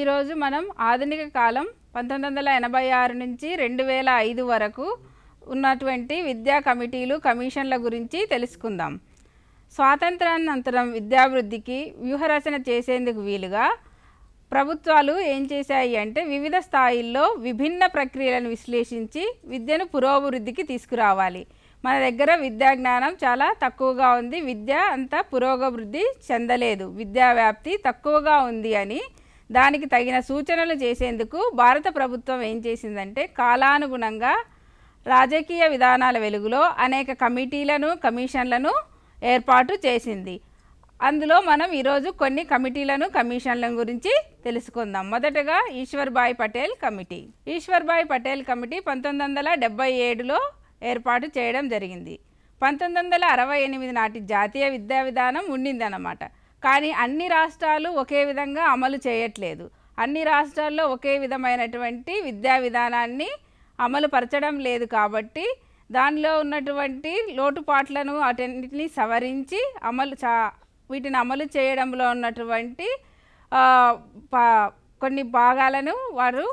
ఈరోజు మనం ఆధునిక కాలం పంతొమ్మిది వందల ఎనభై ఆరు నుంచి రెండు వేల ఐదు వరకు ఉన్నటువంటి విద్యా కమిటీలు కమిషన్ల గురించి తెలుసుకుందాం స్వాతంత్రానంతరం విద్యాభివృద్ధికి వ్యూహరచన చేసేందుకు వీలుగా ప్రభుత్వాలు ఏం చేశాయి అంటే వివిధ స్థాయిల్లో విభిన్న ప్రక్రియలను విశ్లేషించి విద్యను పురోభివృద్ధికి తీసుకురావాలి మన దగ్గర విద్యా జ్ఞానం చాలా తక్కువగా ఉంది విద్య అంత పురోగభివృద్ధి చెందలేదు విద్యా వ్యాప్తి తక్కువగా ఉంది అని దానికి తగిన సూచనలు చేసేందుకు భారత ప్రభుత్వం ఏం చేసిందంటే కాలానుగుణంగా రాజకీయ విధానాల వెలుగులో అనేక కమిటీలను కమిషన్లను ఏర్పాటు చేసింది అందులో మనం ఈరోజు కొన్ని కమిటీలను కమిషన్ల గురించి తెలుసుకుందాం మొదటగా ఈశ్వర్భాయ్ పటేల్ కమిటీ ఈశ్వర్భాయ్ పటేల్ కమిటీ పంతొమ్మిది వందల డెబ్బై ఏడులో ఏర్పాటు చేయడం జరిగింది పంతొమ్మిది వందల అరవై ఎనిమిది నాటి జాతీయ విద్యా విధానం ఉండిందన్నమాట కానీ అన్ని రాష్ట్రాలు ఒకే విధంగా అమలు చేయట్లేదు అన్ని రాష్ట్రాల్లో ఒకే విధమైనటువంటి విద్యా విధానాన్ని అమలు పరచడం లేదు కాబట్టి దానిలో ఉన్నటువంటి లోటుపాట్లను అటన్నింటినీ సవరించి అమలు చా వీటిని అమలు చేయడంలో ఉన్నటువంటి కొన్ని భాగాలను వారు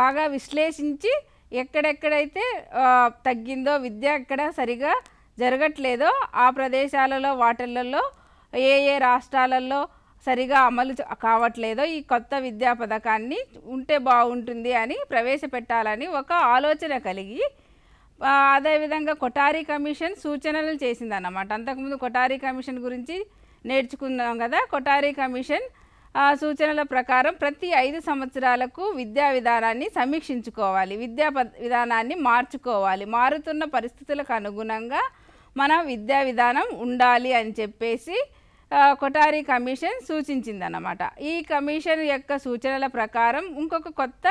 బాగా విశ్లేషించి ఎక్కడెక్కడైతే తగ్గిందో విద్య ఎక్కడ సరిగా జరగట్లేదో ఆ ప్రదేశాలలో వాటిలలో ఏ ఏ రాష్ట్రాలలో సరిగా అమలు కావట్లేదో ఈ కొత్త విద్యా పథకాన్ని ఉంటే బాగుంటుంది అని ప్రవేశపెట్టాలని ఒక ఆలోచన కలిగి అదేవిధంగా కొటారి కమిషన్ సూచనలు చేసింది అన్నమాట అంతకుముందు కొటారి కమిషన్ గురించి నేర్చుకున్నాం కదా కొటారి కమిషన్ సూచనల ప్రకారం ప్రతి ఐదు సంవత్సరాలకు విద్యా విధానాన్ని సమీక్షించుకోవాలి విద్యా విధానాన్ని మార్చుకోవాలి మారుతున్న పరిస్థితులకు అనుగుణంగా మన విద్యా విధానం ఉండాలి అని చెప్పేసి కొటారి కమిషన్ సూచించిందన్నమాట ఈ కమిషన్ యొక్క సూచనల ప్రకారం ఇంకొక కొత్త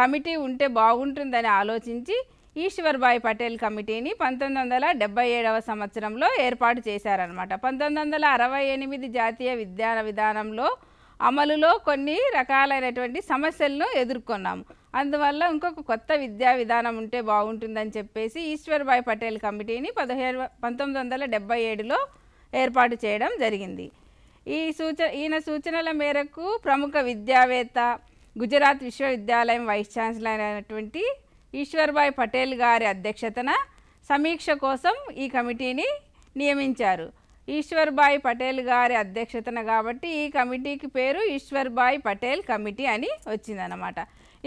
కమిటీ ఉంటే బాగుంటుందని ఆలోచించి ఈశ్వర్భాయ్ పటేల్ కమిటీని పంతొమ్మిది వందల డెబ్బై ఏడవ సంవత్సరంలో ఏర్పాటు చేశారనమాట పంతొమ్మిది వందల అరవై ఎనిమిది జాతీయ విద్యా విధానంలో అమలులో కొన్ని రకాలైనటువంటి సమస్యలను ఎదుర్కొన్నాము అందువల్ల ఇంకొక కొత్త విద్యా విధానం ఉంటే బాగుంటుందని చెప్పేసి ఈశ్వర్భాయ్ పటేల్ కమిటీని పదిహేడు పంతొమ్మిది వందల డెబ్బై ఏడులో ఏర్పాటు చేయడం జరిగింది ఈ సూచన ఈయన సూచనల మేరకు ప్రముఖ విద్యావేత్త గుజరాత్ విశ్వవిద్యాలయం వైస్ ఛాన్సలర్ అయినటువంటి ఈశ్వర్భాయ్ పటేల్ గారి అధ్యక్షతన సమీక్ష కోసం ఈ కమిటీని నియమించారు ఈశ్వర్భాయ్ పటేల్ గారి అధ్యక్షతన కాబట్టి ఈ కమిటీకి పేరు ఈశ్వర్భాయ్ పటేల్ కమిటీ అని వచ్చిందనమాట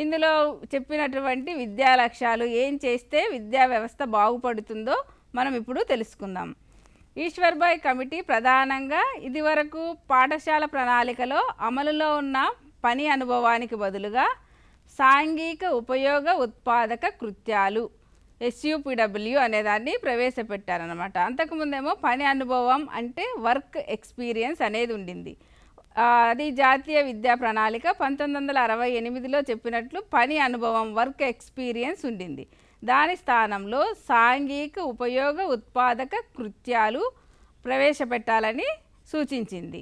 ఇందులో చెప్పినటువంటి విద్యా లక్ష్యాలు ఏం చేస్తే విద్యా వ్యవస్థ బాగుపడుతుందో మనం ఇప్పుడు తెలుసుకుందాం ఈశ్వర్భాయ్ కమిటీ ప్రధానంగా ఇదివరకు పాఠశాల ప్రణాళికలో అమలులో ఉన్న పని అనుభవానికి బదులుగా సాంఘిక ఉపయోగ ఉత్పాదక కృత్యాలు ఎస్యూపిడబ్ల్యూ అనేదాన్ని ప్రవేశపెట్టారనమాట అంతకుముందేమో పని అనుభవం అంటే వర్క్ ఎక్స్పీరియన్స్ అనేది ఉండింది అది జాతీయ విద్యా ప్రణాళిక పంతొమ్మిది వందల అరవై ఎనిమిదిలో చెప్పినట్లు పని అనుభవం వర్క్ ఎక్స్పీరియన్స్ ఉండింది దాని స్థానంలో సాంఘిక ఉపయోగ ఉత్పాదక కృత్యాలు ప్రవేశపెట్టాలని సూచించింది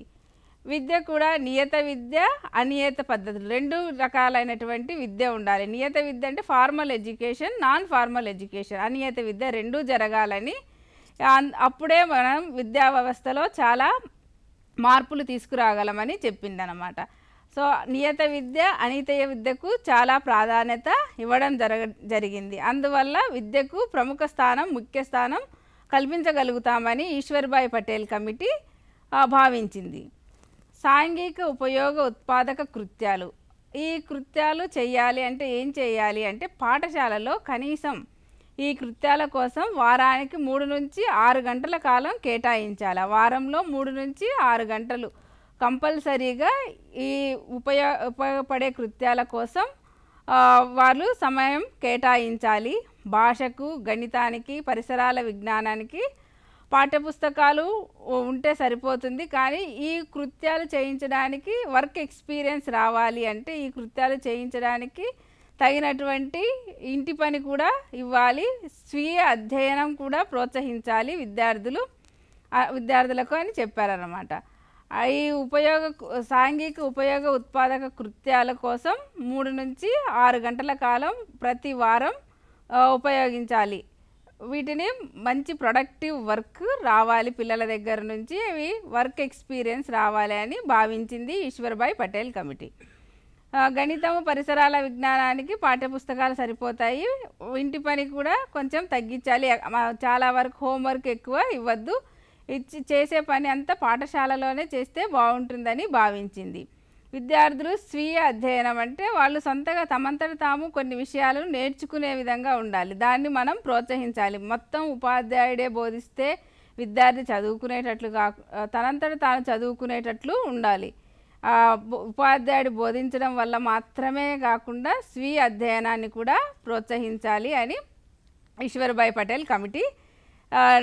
విద్య కూడా నియత విద్య అనియత పద్ధతులు రెండు రకాలైనటువంటి విద్య ఉండాలి నియత విద్య అంటే formal education non formal education అనియత విద్య రెండూ జరగాలని అప్పుడే మనం విద్యా వ్యవస్థలో చాలా మార్పులు తీసుకురాగలమని చెప్పిందనమాట సో నియత విద్య అనితయ విద్యకు చాలా ప్రాధాన్యత ఇవ్వడం జరగ జరిగింది అందువల్ల విద్యకు ప్రముఖ స్థానం ముఖ్య స్థానం కల్పించగలుగుతామని ఈశ్వర్భాయ్ పటేల్ కమిటీ భావించింది సాంఘిక ఉపయోగ ఉత్పాదక కృత్యాలు ఈ కృత్యాలు చేయాలి అంటే ఏం చేయాలి అంటే పాఠశాలలో కనీసం ఈ కృత్యాల కోసం వారానికి మూడు నుంచి ఆరు గంటల కాలం కేటాయించాలి వారంలో మూడు నుంచి ఆరు గంటలు కంపల్సరీగా ఈ ఉపయోగ ఉపయోగపడే కృత్యాల కోసం వాళ్ళు సమయం కేటాయించాలి భాషకు గణితానికి పరిసరాల విజ్ఞానానికి పాఠ్యపుస్తకాలు ఉంటే సరిపోతుంది కానీ ఈ కృత్యాలు చేయించడానికి వర్క్ ఎక్స్పీరియన్స్ రావాలి అంటే ఈ కృత్యాలు చేయించడానికి తగినటువంటి ఇంటి పని కూడా ఇవ్వాలి స్వీయ అధ్యయనం కూడా ప్రోత్సహించాలి విద్యార్థులు విద్యార్థులకు అని చెప్పారన్నమాట అవి ఉపయోగ సాంఘిక ఉపయోగ ఉత్పాదక కృత్యాల కోసం మూడు నుంచి ఆరు గంటల కాలం ప్రతి వారం ఉపయోగించాలి వీటిని మంచి ప్రొడక్టివ్ వర్క్ రావాలి పిల్లల దగ్గర నుంచి అవి వర్క్ ఎక్స్పీరియన్స్ రావాలి అని భావించింది ఈశ్వర్భాయ్ పటేల్ కమిటీ గణితము పరిసరాల విజ్ఞానానికి పాఠ్యపుస్తకాలు సరిపోతాయి ఇంటి పని కూడా కొంచెం తగ్గించాలి చాలా వరకు హోంవర్క్ ఎక్కువ ఇవ్వద్దు ఇచ్చి చేసే పని అంతా పాఠశాలలోనే చేస్తే బాగుంటుందని భావించింది విద్యార్థులు స్వీయ అధ్యయనం అంటే వాళ్ళు సొంతగా తమంతట తాము కొన్ని విషయాలను నేర్చుకునే విధంగా ఉండాలి దాన్ని మనం ప్రోత్సహించాలి మొత్తం ఉపాధ్యాయుడే బోధిస్తే విద్యార్థి చదువుకునేటట్లు కా తనంతట తాను చదువుకునేటట్లు ఉండాలి ఉపాధ్యాయుడు బోధించడం వల్ల మాత్రమే కాకుండా స్వీయ అధ్యయనాన్ని కూడా ప్రోత్సహించాలి అని ఈశ్వర్భాయ్ పటేల్ కమిటీ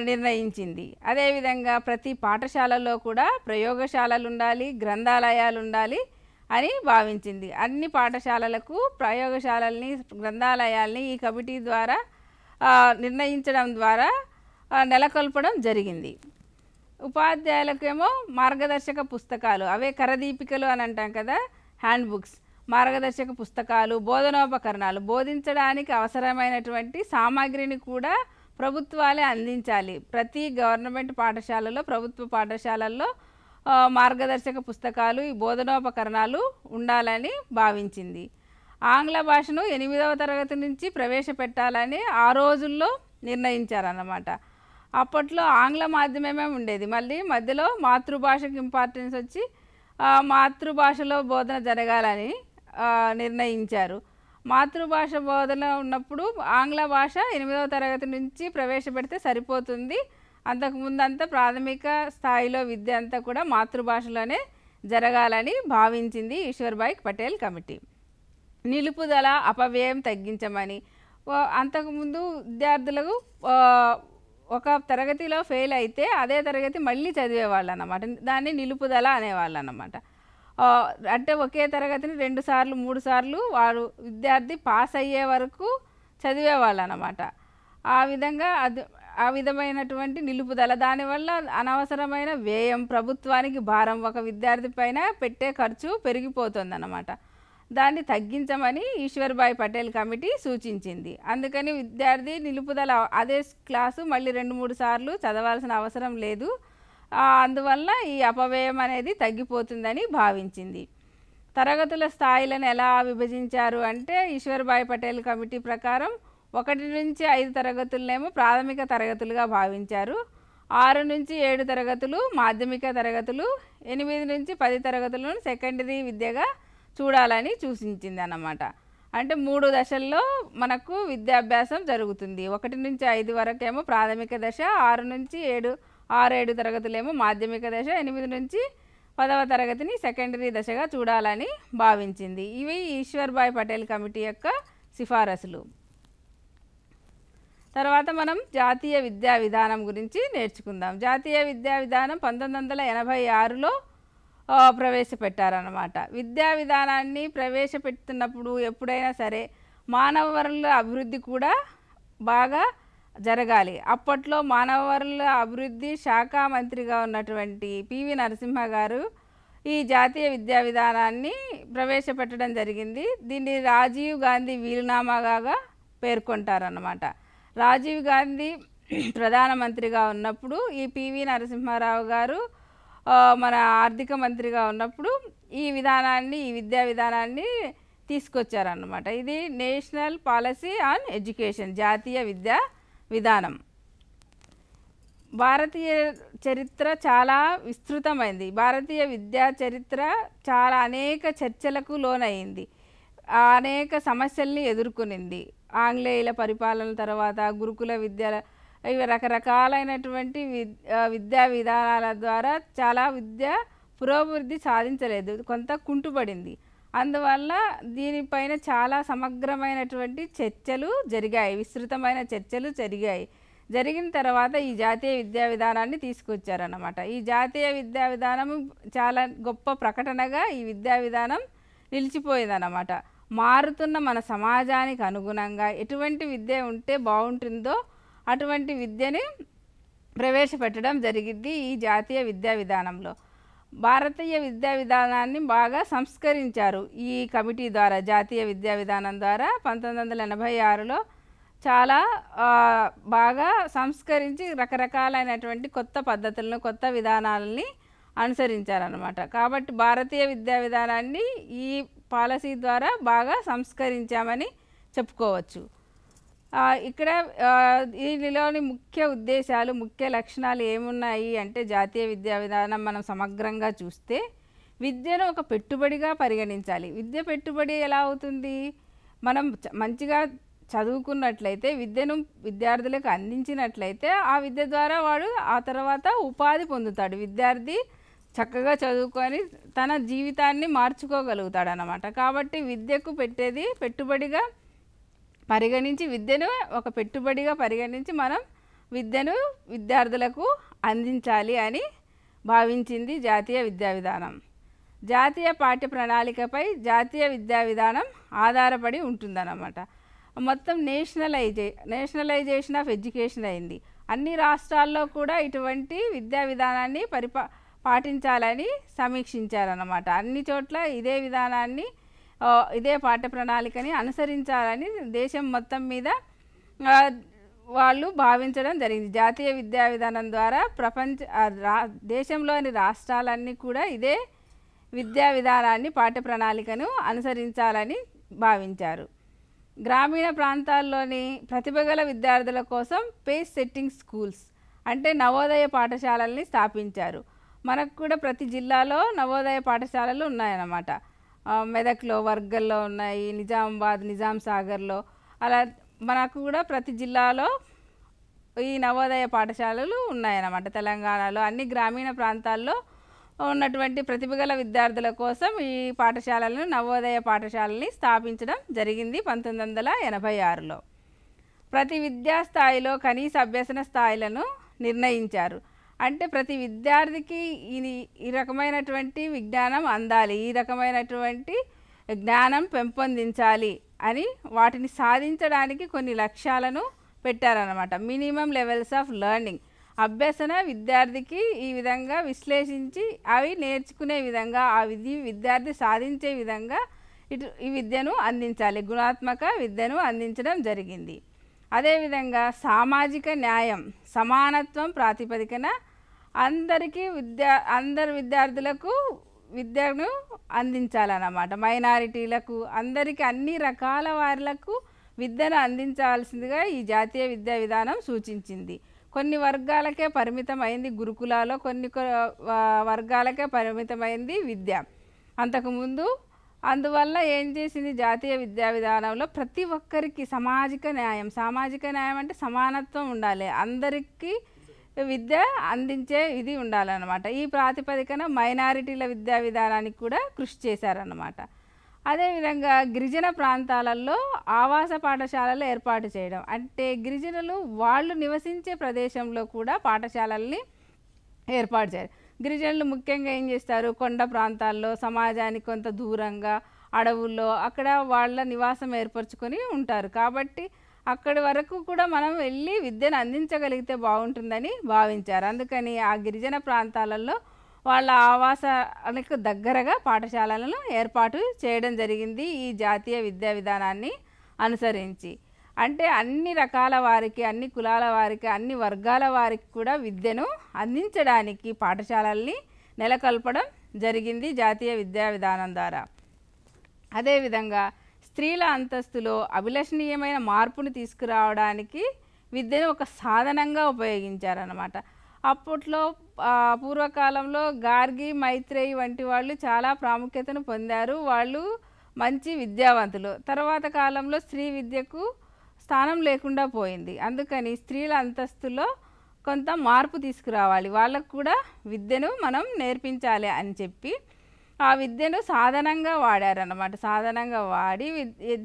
నిర్ణయించింది అదేవిధంగా ప్రతి పాఠశాలలో కూడా ప్రయోగశాలలు ఉండాలి గ్రంథాలయాలు ఉండాలి అని భావించింది అన్ని పాఠశాలలకు ప్రయోగశాలల్ని గ్రంథాలయాల్ని ఈ కమిటీ ద్వారా నిర్ణయించడం ద్వారా నెలకొల్పడం జరిగింది ఉపాధ్యాయులకు ఏమో మార్గదర్శక పుస్తకాలు అవే కరదీపికలు అని అంటాం కదా హ్యాండ్ బుక్స్ మార్గదర్శక పుస్తకాలు బోధనోపకరణాలు బోధించడానికి అవసరమైనటువంటి సామాగ్రిని కూడా ప్రభుత్వాలే అందించాలి ప్రతి గవర్నమెంట్ పాఠశాలలో ప్రభుత్వ పాఠశాలల్లో మార్గదర్శక పుస్తకాలు ఈ బోధనోపకరణాలు ఉండాలని భావించింది ఆంగ్ల భాషను ఎనిమిదవ తరగతి నుంచి ప్రవేశపెట్టాలని ఆ రోజుల్లో నిర్ణయించారన్నమాట అప్పట్లో ఆంగ్ల మాధ్యమమే ఉండేది మళ్ళీ మధ్యలో మాతృభాషకు ఇంపార్టెన్స్ వచ్చి మాతృభాషలో బోధన జరగాలని నిర్ణయించారు మాతృభాష బోధన ఉన్నప్పుడు ఆంగ్ల భాష ఎనిమిదవ తరగతి నుంచి ప్రవేశపెడితే సరిపోతుంది అంతకుముందు అంతా ప్రాథమిక స్థాయిలో విద్య అంతా కూడా మాతృభాషలోనే జరగాలని భావించింది ఈశ్వర్భాయ్ పటేల్ కమిటీ నిలుపుదల అపవ్యయం తగ్గించమని అంతకుముందు విద్యార్థులకు ఒక తరగతిలో ఫెయిల్ అయితే అదే తరగతి మళ్ళీ చదివేవాళ్ళు అన్నమాట దాన్ని నిలుపుదల అనేవాళ్ళు అన్నమాట అంటే ఒకే తరగతిని రెండు సార్లు మూడు సార్లు వారు విద్యార్థి పాస్ అయ్యే వరకు చదివేవాళ్ళు అనమాట ఆ విధంగా అది ఆ విధమైనటువంటి నిలుపుదల దానివల్ల అనవసరమైన వ్యయం ప్రభుత్వానికి భారం ఒక విద్యార్థి పైన పెట్టే ఖర్చు అనమాట దాన్ని తగ్గించమని ఈశ్వర్భాయ్ పటేల్ కమిటీ సూచించింది అందుకని విద్యార్థి నిలుపుదల అదే క్లాసు మళ్ళీ రెండు మూడు సార్లు చదవాల్సిన అవసరం లేదు అందువల్ల ఈ అపవ్యయం అనేది తగ్గిపోతుందని భావించింది తరగతుల స్థాయిలను ఎలా విభజించారు అంటే ఈశ్వర్భాయ్ పటేల్ కమిటీ ప్రకారం ఒకటి నుంచి ఐదు తరగతులనేమో ప్రాథమిక తరగతులుగా భావించారు ఆరు నుంచి ఏడు తరగతులు మాధ్యమిక తరగతులు ఎనిమిది నుంచి పది తరగతులను సెకండరీ విద్యగా చూడాలని సూచించింది అన్నమాట అంటే మూడు దశల్లో మనకు విద్యాభ్యాసం జరుగుతుంది ఒకటి నుంచి ఐదు వరకేమో ప్రాథమిక దశ ఆరు నుంచి ఏడు ఆరేడు తరగతులేమో మాధ్యమిక దశ ఎనిమిది నుంచి పదవ తరగతిని సెకండరీ దశగా చూడాలని భావించింది ఇవి ఈశ్వర్భాయ్ పటేల్ కమిటీ యొక్క సిఫారసులు తర్వాత మనం జాతీయ విద్యా విధానం గురించి నేర్చుకుందాం జాతీయ విద్యా విధానం పంతొమ్మిది వందల ఎనభై ఆరులో ప్రవేశపెట్టారన్నమాట విద్యా విధానాన్ని ప్రవేశపెడుతున్నప్పుడు ఎప్పుడైనా సరే మానవ వనరుల అభివృద్ధి కూడా బాగా జరగాలి అప్పట్లో మానవ వనరుల అభివృద్ధి శాఖ మంత్రిగా ఉన్నటువంటి పివి నరసింహ గారు ఈ జాతీయ విద్యా విధానాన్ని ప్రవేశపెట్టడం జరిగింది దీన్ని రాజీవ్ గాంధీ వీలునామాగా పేర్కొంటారన్నమాట రాజీవ్ గాంధీ ప్రధానమంత్రిగా ఉన్నప్పుడు ఈ పివి నరసింహారావు గారు మన ఆర్థిక మంత్రిగా ఉన్నప్పుడు ఈ విధానాన్ని ఈ విద్యా విధానాన్ని తీసుకొచ్చారన్నమాట ఇది నేషనల్ పాలసీ ఆన్ ఎడ్యుకేషన్ జాతీయ విద్యా విధానం భారతీయ చరిత్ర చాలా విస్తృతమైంది భారతీయ విద్యా చరిత్ర చాలా అనేక చర్చలకు లోనైంది అనేక సమస్యల్ని ఎదుర్కొనింది ఆంగ్లేయుల పరిపాలన తర్వాత గురుకుల విద్య ఇవి రకరకాలైనటువంటి విద్యా విధానాల ద్వారా చాలా విద్య పురోభివృద్ధి సాధించలేదు కొంత కుంటుపడింది అందువల్ల దీనిపైన చాలా సమగ్రమైనటువంటి చర్చలు జరిగాయి విస్తృతమైన చర్చలు జరిగాయి జరిగిన తర్వాత ఈ జాతీయ విద్యా విధానాన్ని తీసుకొచ్చారన్నమాట ఈ జాతీయ విద్యా విధానం చాలా గొప్ప ప్రకటనగా ఈ విద్యా విధానం నిలిచిపోయిందన్నమాట మారుతున్న మన సమాజానికి అనుగుణంగా ఎటువంటి విద్య ఉంటే బాగుంటుందో అటువంటి విద్యని ప్రవేశపెట్టడం జరిగింది ఈ జాతీయ విద్యా విధానంలో భారతీయ విద్యా విధానాన్ని బాగా సంస్కరించారు ఈ కమిటీ ద్వారా జాతీయ విద్యా విధానం ద్వారా పంతొమ్మిది వందల ఎనభై ఆరులో చాలా బాగా సంస్కరించి రకరకాలైనటువంటి కొత్త పద్ధతులను కొత్త విధానాలని అనుసరించారనమాట కాబట్టి భారతీయ విద్యా విధానాన్ని ఈ పాలసీ ద్వారా బాగా సంస్కరించామని చెప్పుకోవచ్చు ఇక్కడ దీనిలోని ముఖ్య ఉద్దేశాలు ముఖ్య లక్షణాలు ఏమున్నాయి అంటే జాతీయ విద్యా విధానం మనం సమగ్రంగా చూస్తే విద్యను ఒక పెట్టుబడిగా పరిగణించాలి విద్య పెట్టుబడి ఎలా అవుతుంది మనం మంచిగా చదువుకున్నట్లయితే విద్యను విద్యార్థులకు అందించినట్లయితే ఆ విద్య ద్వారా వాడు ఆ తర్వాత ఉపాధి పొందుతాడు విద్యార్థి చక్కగా చదువుకొని తన జీవితాన్ని మార్చుకోగలుగుతాడు అన్నమాట కాబట్టి విద్యకు పెట్టేది పెట్టుబడిగా పరిగణించి విద్యను ఒక పెట్టుబడిగా పరిగణించి మనం విద్యను విద్యార్థులకు అందించాలి అని భావించింది జాతీయ విద్యా విధానం జాతీయ పాఠ్య ప్రణాళికపై జాతీయ విద్యా విధానం ఆధారపడి ఉంటుందన్నమాట మొత్తం నేషనలైజే నేషనలైజేషన్ ఆఫ్ ఎడ్యుకేషన్ అయింది అన్ని రాష్ట్రాల్లో కూడా ఇటువంటి విద్యా విధానాన్ని పరిపా పాటించాలని సమీక్షించారన్నమాట అన్ని చోట్ల ఇదే విధానాన్ని ఇదే పాఠ ప్రణాళికని అనుసరించాలని దేశం మొత్తం మీద వాళ్ళు భావించడం జరిగింది జాతీయ విద్యా విధానం ద్వారా ప్రపంచ దేశంలోని రాష్ట్రాలన్నీ కూడా ఇదే విద్యా విధానాన్ని పాఠ్య ప్రణాళికను అనుసరించాలని భావించారు గ్రామీణ ప్రాంతాల్లోని ప్రతిభగల విద్యార్థుల కోసం పేస్ సెట్టింగ్ స్కూల్స్ అంటే నవోదయ పాఠశాలల్ని స్థాపించారు మనకు కూడా ప్రతి జిల్లాలో నవోదయ పాఠశాలలు ఉన్నాయన్నమాట మెదక్లో వర్గల్లో ఉన్నాయి నిజామాబాద్ నిజాం సాగర్లో అలా మనకు కూడా ప్రతి జిల్లాలో ఈ నవోదయ పాఠశాలలు ఉన్నాయన్నమాట తెలంగాణలో అన్ని గ్రామీణ ప్రాంతాల్లో ఉన్నటువంటి ప్రతిభగల విద్యార్థుల కోసం ఈ పాఠశాలను నవోదయ పాఠశాలని స్థాపించడం జరిగింది పంతొమ్మిది వందల ఎనభై ఆరులో ప్రతి విద్యా స్థాయిలో కనీస అభ్యసన స్థాయిలను నిర్ణయించారు అంటే ప్రతి విద్యార్థికి ఇది ఈ రకమైనటువంటి విజ్ఞానం అందాలి ఈ రకమైనటువంటి జ్ఞానం పెంపొందించాలి అని వాటిని సాధించడానికి కొన్ని లక్ష్యాలను పెట్టారనమాట మినిమం లెవెల్స్ ఆఫ్ లెర్నింగ్ అభ్యసన విద్యార్థికి ఈ విధంగా విశ్లేషించి అవి నేర్చుకునే విధంగా ఆ విధి విద్యార్థి సాధించే విధంగా ఇటు ఈ విద్యను అందించాలి గుణాత్మక విద్యను అందించడం జరిగింది అదేవిధంగా సామాజిక న్యాయం సమానత్వం ప్రాతిపదికన అందరికీ విద్యా అందరు విద్యార్థులకు విద్యను అందించాలన్నమాట మైనారిటీలకు అందరికీ అన్ని రకాల వారిలకు విద్యను అందించాల్సిందిగా ఈ జాతీయ విద్యా విధానం సూచించింది కొన్ని వర్గాలకే పరిమితమైంది గురుకులాలో కొన్ని వర్గాలకే పరిమితమైంది విద్య అంతకుముందు అందువల్ల ఏం చేసింది జాతీయ విద్యా విధానంలో ప్రతి ఒక్కరికి సామాజిక న్యాయం సామాజిక న్యాయం అంటే సమానత్వం ఉండాలి అందరికీ విద్య అందించే ఇది ఉండాలన్నమాట ఈ ప్రాతిపదికన మైనారిటీల విద్యా విధానానికి కూడా కృషి చేశారన్నమాట అదేవిధంగా గిరిజన ప్రాంతాలలో ఆవాస పాఠశాలలు ఏర్పాటు చేయడం అంటే గిరిజనులు వాళ్ళు నివసించే ప్రదేశంలో కూడా పాఠశాలల్ని ఏర్పాటు చేయాలి గిరిజనులు ముఖ్యంగా ఏం చేస్తారు కొండ ప్రాంతాల్లో సమాజానికి కొంత దూరంగా అడవుల్లో అక్కడ వాళ్ళ నివాసం ఏర్పరచుకొని ఉంటారు కాబట్టి అక్కడి వరకు కూడా మనం వెళ్ళి విద్యను అందించగలిగితే బాగుంటుందని భావించారు అందుకని ఆ గిరిజన ప్రాంతాలలో వాళ్ళ ఆవాసానికి దగ్గరగా పాఠశాలలను ఏర్పాటు చేయడం జరిగింది ఈ జాతీయ విద్యా విధానాన్ని అనుసరించి అంటే అన్ని రకాల వారికి అన్ని కులాల వారికి అన్ని వర్గాల వారికి కూడా విద్యను అందించడానికి పాఠశాలల్ని నెలకొల్పడం జరిగింది జాతీయ విద్యా విధానం ద్వారా అదేవిధంగా స్త్రీల అంతస్తులో అభిలషణీయమైన మార్పును తీసుకురావడానికి విద్యను ఒక సాధనంగా ఉపయోగించారనమాట అప్పట్లో పూర్వకాలంలో గార్గి మైత్రేయి వంటి వాళ్ళు చాలా ప్రాముఖ్యతను పొందారు వాళ్ళు మంచి విద్యావంతులు తర్వాత కాలంలో స్త్రీ విద్యకు స్థానం లేకుండా పోయింది అందుకని స్త్రీల అంతస్తులో కొంత మార్పు తీసుకురావాలి వాళ్ళకు కూడా విద్యను మనం నేర్పించాలి అని చెప్పి ఆ విద్యను సాధనంగా వాడారనమాట సాధనంగా వాడి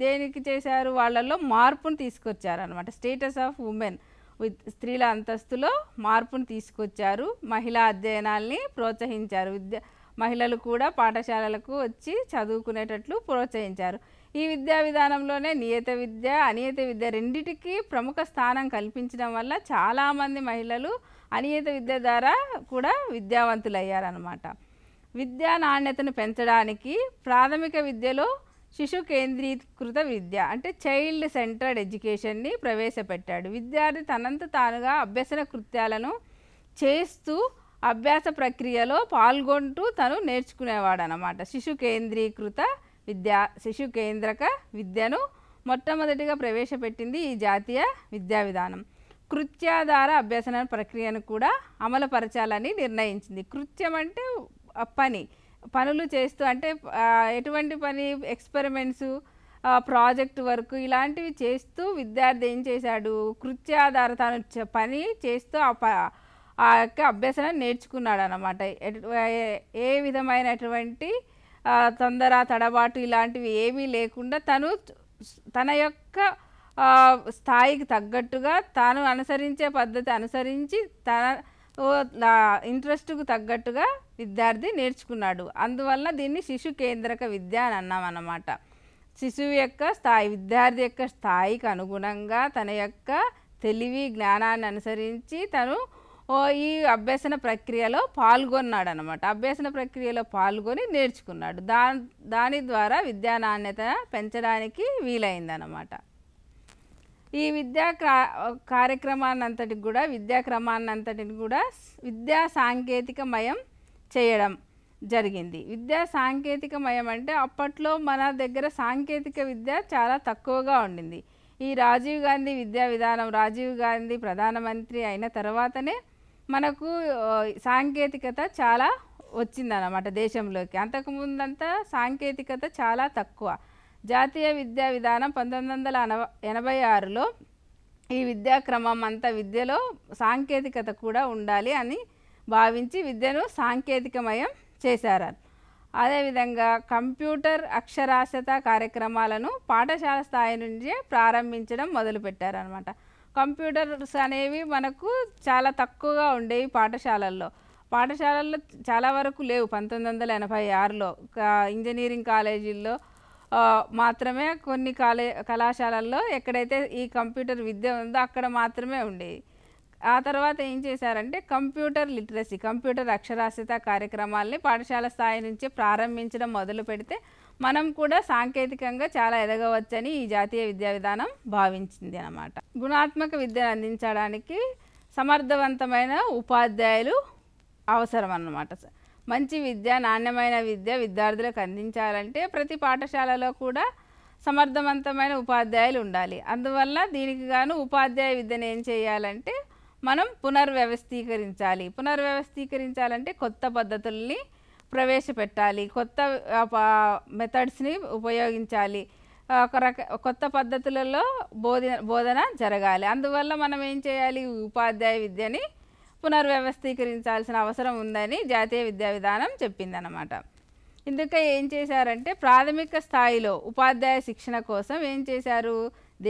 దేనికి చేశారు వాళ్ళల్లో మార్పును తీసుకొచ్చారనమాట స్టేటస్ ఆఫ్ ఉమెన్ విత్ స్త్రీల అంతస్తులో మార్పును తీసుకొచ్చారు మహిళా అధ్యయనాల్ని ప్రోత్సహించారు విద్య మహిళలు కూడా పాఠశాలలకు వచ్చి చదువుకునేటట్లు ప్రోత్సహించారు ఈ విద్యా విధానంలోనే నియత విద్య అనియత విద్య రెండిటికి ప్రముఖ స్థానం కల్పించడం వల్ల చాలామంది మహిళలు అనియత విద్య ద్వారా కూడా విద్యావంతులయ్యారనమాట విద్యా నాణ్యతను పెంచడానికి ప్రాథమిక విద్యలో శిశు కేంద్రీకృత విద్య అంటే చైల్డ్ సెంటర్డ్ ఎడ్యుకేషన్ని ప్రవేశపెట్టాడు విద్యార్థి తనంత తానుగా అభ్యసన కృత్యాలను చేస్తూ అభ్యాస ప్రక్రియలో పాల్గొంటూ తను నేర్చుకునేవాడు అనమాట శిశు కేంద్రీకృత విద్య శిశు కేంద్రక విద్యను మొట్టమొదటిగా ప్రవేశపెట్టింది ఈ జాతీయ విద్యా విధానం కృత్యాధార అభ్యసన ప్రక్రియను కూడా అమలుపరచాలని నిర్ణయించింది కృత్యం అంటే పని పనులు చేస్తూ అంటే ఎటువంటి పని ఎక్స్పెరిమెంట్స్ ప్రాజెక్ట్ వర్క్ ఇలాంటివి చేస్తూ విద్యార్థి ఏం చేశాడు కృత్యాధార తను పని చేస్తూ ఆ ప ఆ యొక్క అభ్యసనం నేర్చుకున్నాడు అనమాట ఏ విధమైనటువంటి తొందర తడబాటు ఇలాంటివి ఏమీ లేకుండా తను తన యొక్క స్థాయికి తగ్గట్టుగా తాను అనుసరించే పద్ధతి అనుసరించి తన ఇంట్రెస్ట్కు తగ్గట్టుగా విద్యార్థి నేర్చుకున్నాడు అందువలన దీన్ని శిశు కేంద్రక విద్య అని అన్నాం అన్నమాట శిశువు యొక్క స్థాయి విద్యార్థి యొక్క స్థాయికి అనుగుణంగా తన యొక్క తెలివి జ్ఞానాన్ని అనుసరించి తను ఈ అభ్యసన ప్రక్రియలో పాల్గొన్నాడు అనమాట అభ్యసన ప్రక్రియలో పాల్గొని నేర్చుకున్నాడు దా దాని ద్వారా విద్యా నాణ్యత పెంచడానికి వీలైందనమాట ఈ విద్యా కార్యక్రమాన్నంతటికి కూడా విద్యా క్రమాన్నంతటికి కూడా విద్యా సాంకేతికమయం చేయడం జరిగింది విద్యా సాంకేతికమయం అంటే అప్పట్లో మన దగ్గర సాంకేతిక విద్య చాలా తక్కువగా ఉండింది ఈ రాజీవ్ గాంధీ విద్యా విధానం రాజీవ్ గాంధీ ప్రధానమంత్రి అయిన తర్వాతనే మనకు సాంకేతికత చాలా వచ్చిందన్నమాట దేశంలోకి అంతకుముందంతా సాంకేతికత చాలా తక్కువ జాతీయ విద్యా విధానం పంతొమ్మిది వందల ఎనభై ఆరులో ఈ విద్యాక్రమం అంత విద్యలో సాంకేతికత కూడా ఉండాలి అని భావించి విద్యను సాంకేతికమయం చేశారు అదేవిధంగా కంప్యూటర్ అక్షరాస్యత కార్యక్రమాలను పాఠశాల స్థాయి నుంచే ప్రారంభించడం మొదలుపెట్టారనమాట కంప్యూటర్స్ అనేవి మనకు చాలా తక్కువగా ఉండేవి పాఠశాలల్లో పాఠశాలల్లో చాలా వరకు లేవు పంతొమ్మిది వందల ఎనభై ఆరులో ఇంజనీరింగ్ కాలేజీల్లో మాత్రమే కొన్ని కాలే కళాశాలల్లో ఎక్కడైతే ఈ కంప్యూటర్ విద్య ఉందో అక్కడ మాత్రమే ఉండేది ఆ తర్వాత ఏం చేశారంటే కంప్యూటర్ లిటరసీ కంప్యూటర్ అక్షరాస్యత కార్యక్రమాల్ని పాఠశాల స్థాయి నుంచి ప్రారంభించడం మొదలు పెడితే మనం కూడా సాంకేతికంగా చాలా ఎదగవచ్చని ఈ జాతీయ విద్యా విధానం భావించింది అనమాట గుణాత్మక విద్యను అందించడానికి సమర్థవంతమైన ఉపాధ్యాయులు అవసరం అన్నమాట సార్ మంచి విద్య నాణ్యమైన విద్య విద్యార్థులకు అందించాలంటే ప్రతి పాఠశాలలో కూడా సమర్థవంతమైన ఉపాధ్యాయులు ఉండాలి అందువల్ల దీనికి గాను ఉపాధ్యాయ విద్యను ఏం చేయాలంటే మనం పునర్వ్యవస్థీకరించాలి పునర్వ్యవస్థీకరించాలంటే కొత్త పద్ధతుల్ని ప్రవేశపెట్టాలి కొత్త మెథడ్స్ని ఉపయోగించాలి ఒక రక కొత్త పద్ధతులలో బోధన బోధన జరగాలి అందువల్ల మనం ఏం చేయాలి ఉపాధ్యాయ విద్యని పునర్వ్యవస్థీకరించాల్సిన అవసరం ఉందని జాతీయ విద్యా విధానం చెప్పిందనమాట ఇందుకే ఏం చేశారంటే ప్రాథమిక స్థాయిలో ఉపాధ్యాయ శిక్షణ కోసం ఏం చేశారు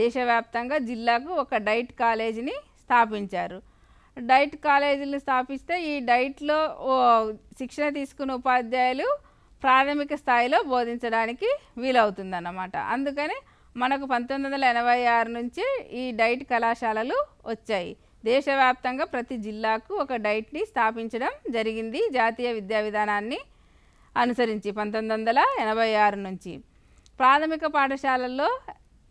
దేశవ్యాప్తంగా జిల్లాకు ఒక డైట్ కాలేజీని స్థాపించారు డైట్ కాలేజీలు స్థాపిస్తే ఈ డైట్లో శిక్షణ తీసుకున్న ఉపాధ్యాయులు ప్రాథమిక స్థాయిలో బోధించడానికి వీలవుతుందన్నమాట అందుకని మనకు పంతొమ్మిది వందల ఎనభై ఆరు నుంచి ఈ డైట్ కళాశాలలు వచ్చాయి దేశవ్యాప్తంగా ప్రతి జిల్లాకు ఒక డైట్ని స్థాపించడం జరిగింది జాతీయ విద్యా విధానాన్ని అనుసరించి పంతొమ్మిది వందల ఎనభై ఆరు నుంచి ప్రాథమిక పాఠశాలల్లో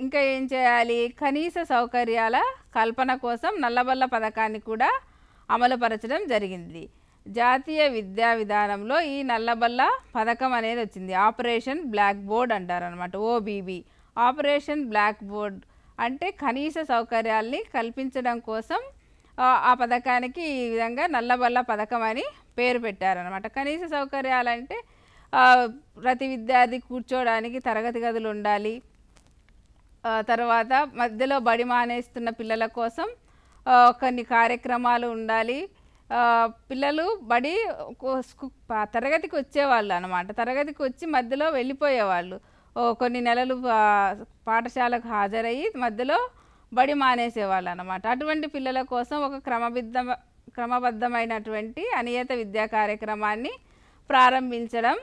ఇంకా ఏం చేయాలి కనీస సౌకర్యాల కల్పన కోసం నల్లబల్ల పథకాన్ని కూడా అమలుపరచడం జరిగింది జాతీయ విద్యా విధానంలో ఈ నల్లబల్ల పథకం అనేది వచ్చింది ఆపరేషన్ బ్లాక్ బోర్డ్ అంటారు అనమాట ఓబీబీ ఆపరేషన్ బ్లాక్ బోర్డ్ అంటే కనీస సౌకర్యాల్ని కల్పించడం కోసం ఆ పథకానికి ఈ విధంగా నల్లబల్ల పథకం అని పేరు పెట్టారనమాట కనీస సౌకర్యాలంటే ప్రతి విద్యార్థి కూర్చోడానికి తరగతి గదులు ఉండాలి తర్వాత మధ్యలో బడి మానేస్తున్న పిల్లల కోసం కొన్ని కార్యక్రమాలు ఉండాలి పిల్లలు బడి తరగతికి వచ్చేవాళ్ళు అనమాట తరగతికి వచ్చి మధ్యలో వెళ్ళిపోయేవాళ్ళు కొన్ని నెలలు పాఠశాలకు హాజరయ్యి మధ్యలో బడి మానేసేవాళ్ళు అనమాట అటువంటి పిల్లల కోసం ఒక క్రమబద్ధ క్రమబద్ధమైనటువంటి అనియత విద్యా కార్యక్రమాన్ని ప్రారంభించడం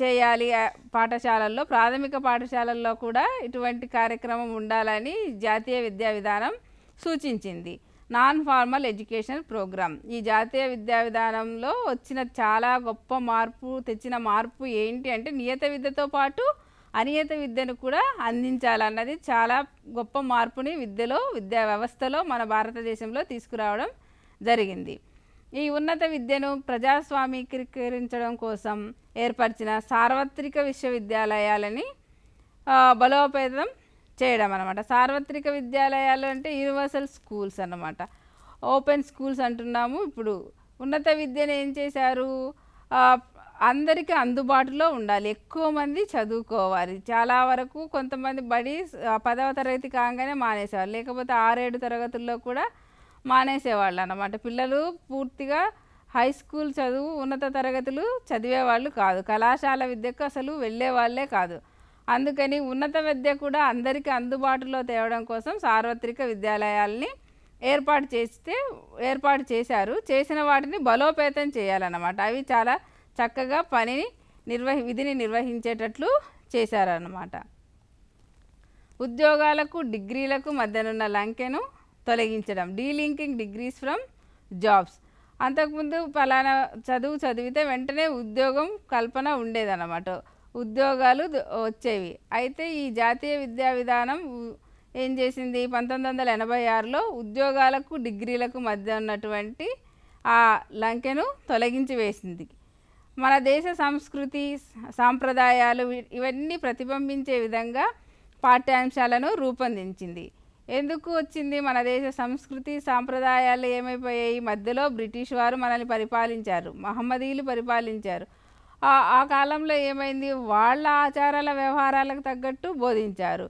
చేయాలి పాఠశాలల్లో ప్రాథమిక పాఠశాలల్లో కూడా ఇటువంటి కార్యక్రమం ఉండాలని జాతీయ విద్యా విధానం సూచించింది నాన్ ఫార్మల్ ఎడ్యుకేషన్ ప్రోగ్రామ్ ఈ జాతీయ విద్యా విధానంలో వచ్చిన చాలా గొప్ప మార్పు తెచ్చిన మార్పు ఏంటి అంటే నియత విద్యతో పాటు అనియత విద్యను కూడా అందించాలన్నది చాలా గొప్ప మార్పుని విద్యలో విద్యా వ్యవస్థలో మన భారతదేశంలో తీసుకురావడం జరిగింది ఈ ఉన్నత విద్యను ప్రజాస్వామీకరించడం కోసం ఏర్పరిచిన సార్వత్రిక విశ్వవిద్యాలయాలని బలోపేతం చేయడం అనమాట సార్వత్రిక విద్యాలయాలు అంటే యూనివర్సల్ స్కూల్స్ అన్నమాట ఓపెన్ స్కూల్స్ అంటున్నాము ఇప్పుడు ఉన్నత విద్యను ఏం చేశారు అందరికీ అందుబాటులో ఉండాలి ఎక్కువ మంది చదువుకోవాలి చాలా వరకు కొంతమంది బడి పదవ తరగతి కాగానే మానేసేవారు లేకపోతే ఆరేడు తరగతుల్లో కూడా మానేసేవాళ్ళు అన్నమాట పిల్లలు పూర్తిగా హై స్కూల్ చదువు ఉన్నత తరగతులు చదివేవాళ్ళు కాదు కళాశాల విద్యకు అసలు వెళ్ళేవాళ్ళే కాదు అందుకని ఉన్నత విద్య కూడా అందరికీ అందుబాటులో తేవడం కోసం సార్వత్రిక విద్యాలయాల్ని ఏర్పాటు చేస్తే ఏర్పాటు చేశారు చేసిన వాటిని బలోపేతం చేయాలన్నమాట అవి చాలా చక్కగా పనిని నిర్వహి విధిని నిర్వహించేటట్లు చేశారన్నమాట ఉద్యోగాలకు డిగ్రీలకు మధ్యనున్న లంకెను తొలగించడం డీలింకింగ్ డిగ్రీస్ ఫ్రమ్ జాబ్స్ అంతకుముందు ఫలానా చదువు చదివితే వెంటనే ఉద్యోగం కల్పన ఉండేదన్నమాట ఉద్యోగాలు వచ్చేవి అయితే ఈ జాతీయ విద్యా విధానం ఏం చేసింది పంతొమ్మిది వందల ఎనభై ఆరులో ఉద్యోగాలకు డిగ్రీలకు మధ్య ఉన్నటువంటి ఆ లంకెను తొలగించి వేసింది మన దేశ సంస్కృతి సాంప్రదాయాలు ఇవన్నీ ప్రతిబింబించే విధంగా పాఠ్యాంశాలను రూపొందించింది ఎందుకు వచ్చింది మన దేశ సంస్కృతి సాంప్రదాయాలు ఏమైపోయాయి మధ్యలో బ్రిటిష్ వారు మనల్ని పరిపాలించారు మహమ్మదీలు పరిపాలించారు ఆ కాలంలో ఏమైంది వాళ్ళ ఆచారాల వ్యవహారాలకు తగ్గట్టు బోధించారు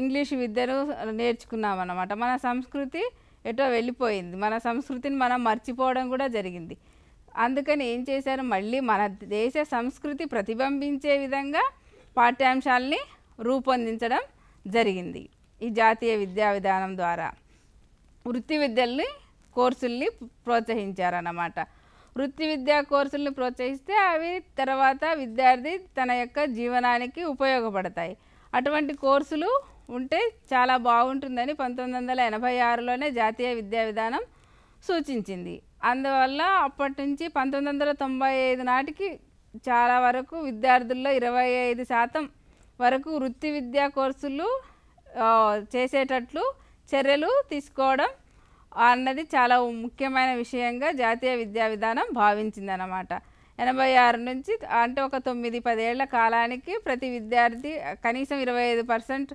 ఇంగ్లీష్ విద్యను నేర్చుకున్నాం అన్నమాట మన సంస్కృతి ఎటో వెళ్ళిపోయింది మన సంస్కృతిని మనం మర్చిపోవడం కూడా జరిగింది అందుకని ఏం చేశారు మళ్ళీ మన దేశ సంస్కృతి ప్రతిబింబించే విధంగా పాఠ్యాంశాలని రూపొందించడం జరిగింది ఈ జాతీయ విద్యా విధానం ద్వారా వృత్తి విద్యల్ని కోర్సుల్ని ప్రోత్సహించారన్నమాట వృత్తి విద్యా కోర్సుల్ని ప్రోత్సహిస్తే అవి తర్వాత విద్యార్థి తన యొక్క జీవనానికి ఉపయోగపడతాయి అటువంటి కోర్సులు ఉంటే చాలా బాగుంటుందని పంతొమ్మిది వందల ఎనభై ఆరులోనే జాతీయ విద్యా విధానం సూచించింది అందువల్ల అప్పటి నుంచి పంతొమ్మిది వందల తొంభై ఐదు నాటికి చాలా వరకు విద్యార్థుల్లో ఇరవై ఐదు శాతం వరకు వృత్తి విద్యా కోర్సులు చేసేటట్లు చర్యలు తీసుకోవడం అన్నది చాలా ముఖ్యమైన విషయంగా జాతీయ విద్యా విధానం భావించింది అన్నమాట ఎనభై ఆరు నుంచి అంటే ఒక తొమ్మిది పదేళ్ల కాలానికి ప్రతి విద్యార్థి కనీసం ఇరవై ఐదు పర్సెంట్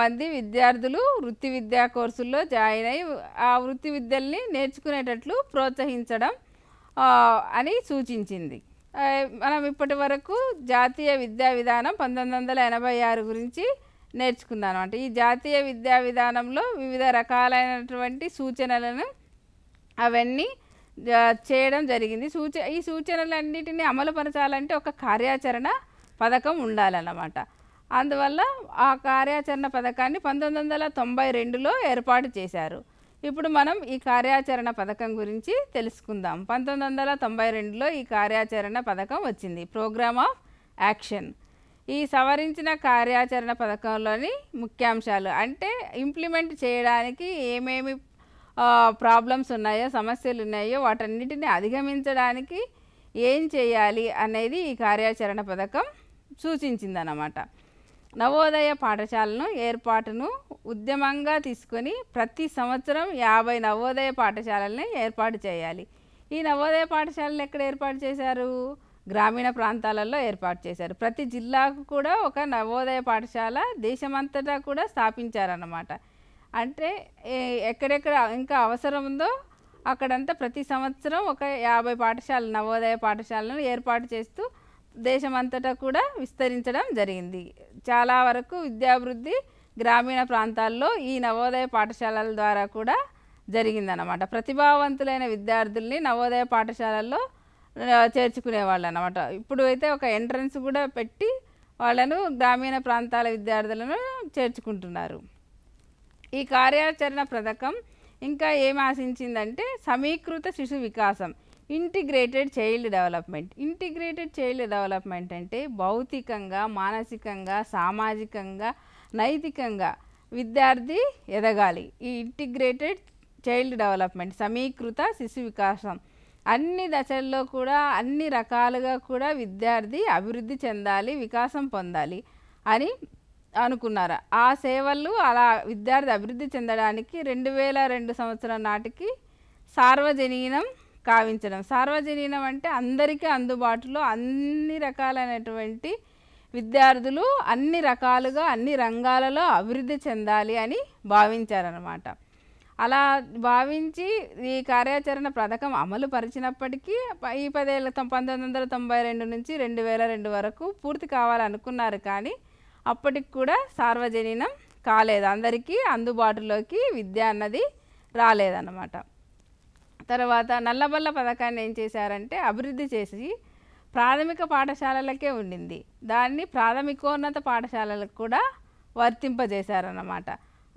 మంది విద్యార్థులు వృత్తి విద్యా కోర్సుల్లో జాయిన్ అయి ఆ వృత్తి విద్యల్ని నేర్చుకునేటట్లు ప్రోత్సహించడం అని సూచించింది మనం ఇప్పటి వరకు జాతీయ విద్యా విధానం పంతొమ్మిది వందల ఎనభై ఆరు గురించి నేర్చుకున్నాను అంటే ఈ జాతీయ విద్యా విధానంలో వివిధ రకాలైనటువంటి సూచనలను అవన్నీ చేయడం జరిగింది సూచ ఈ సూచనలన్నింటినీ అమలుపరచాలంటే ఒక కార్యాచరణ పథకం ఉండాలన్నమాట అందువల్ల ఆ కార్యాచరణ పథకాన్ని పంతొమ్మిది వందల తొంభై రెండులో ఏర్పాటు చేశారు ఇప్పుడు మనం ఈ కార్యాచరణ పథకం గురించి తెలుసుకుందాం పంతొమ్మిది వందల తొంభై రెండులో ఈ కార్యాచరణ పథకం వచ్చింది ప్రోగ్రామ్ ఆఫ్ యాక్షన్ ఈ సవరించిన కార్యాచరణ పథకంలోని ముఖ్యాంశాలు అంటే ఇంప్లిమెంట్ చేయడానికి ఏమేమి ప్రాబ్లమ్స్ ఉన్నాయో సమస్యలు ఉన్నాయో వాటన్నిటిని అధిగమించడానికి ఏం చేయాలి అనేది ఈ కార్యాచరణ పథకం అన్నమాట నవోదయ పాఠశాలను ఏర్పాటును ఉద్యమంగా తీసుకొని ప్రతి సంవత్సరం యాభై నవోదయ పాఠశాలని ఏర్పాటు చేయాలి ఈ నవోదయ పాఠశాలను ఎక్కడ ఏర్పాటు చేశారు గ్రామీణ ప్రాంతాలలో ఏర్పాటు చేశారు ప్రతి జిల్లాకు కూడా ఒక నవోదయ పాఠశాల దేశమంతటా కూడా స్థాపించారన్నమాట అంటే ఎక్కడెక్కడ ఇంకా అవసరం ఉందో అక్కడంతా ప్రతి సంవత్సరం ఒక యాభై పాఠశాల నవోదయ పాఠశాలను ఏర్పాటు చేస్తూ దేశమంతటా కూడా విస్తరించడం జరిగింది చాలా వరకు విద్యాభివృద్ధి గ్రామీణ ప్రాంతాల్లో ఈ నవోదయ పాఠశాలల ద్వారా కూడా జరిగిందనమాట ప్రతిభావంతులైన విద్యార్థుల్ని నవోదయ పాఠశాలల్లో చేర్చుకునేవాళ్ళు అనమాట ఇప్పుడు అయితే ఒక ఎంట్రన్స్ కూడా పెట్టి వాళ్ళను గ్రామీణ ప్రాంతాల విద్యార్థులను చేర్చుకుంటున్నారు ఈ కార్యాచరణ పథకం ఇంకా ఏం ఆశించిందంటే సమీకృత శిశు వికాసం integrated child development integrated child development అంటే భౌతికంగా మానసికంగా సామాజికంగా నైతికంగా విద్యార్థి ఎదగాలి ఈ ఇంటిగ్రేటెడ్ చైల్డ్ డెవలప్మెంట్ సమీకృత శిశు వికాసం అన్ని దశల్లో కూడా అన్ని రకాలుగా కూడా విద్యార్థి అభివృద్ధి చెందాలి వికాసం పొందాలి అని అనుకున్నారు ఆ సేవలు అలా విద్యార్థి అభివృద్ధి చెందడానికి రెండు వేల రెండు సంవత్సరం నాటికి సార్వజనీనం కావించడం సార్వజనీనం అంటే అందరికీ అందుబాటులో అన్ని రకాలైనటువంటి విద్యార్థులు అన్ని రకాలుగా అన్ని రంగాలలో అభివృద్ధి చెందాలి అని భావించారనమాట అలా భావించి ఈ కార్యాచరణ పథకం అమలు పరిచినప్పటికీ ఈ పదేళ్ళ పంతొమ్మిది వందల తొంభై రెండు నుంచి రెండు వేల రెండు వరకు పూర్తి కావాలనుకున్నారు కానీ అప్పటికి కూడా సార్వజనీనం కాలేదు అందరికీ అందుబాటులోకి విద్య అన్నది రాలేదన్నమాట తర్వాత నల్లబల్ల పథకాన్ని ఏం చేశారంటే అభివృద్ధి చేసి ప్రాథమిక పాఠశాలలకే ఉండింది దాన్ని ప్రాథమికోన్నత పాఠశాలలకు కూడా వర్తింపజేశారన్నమాట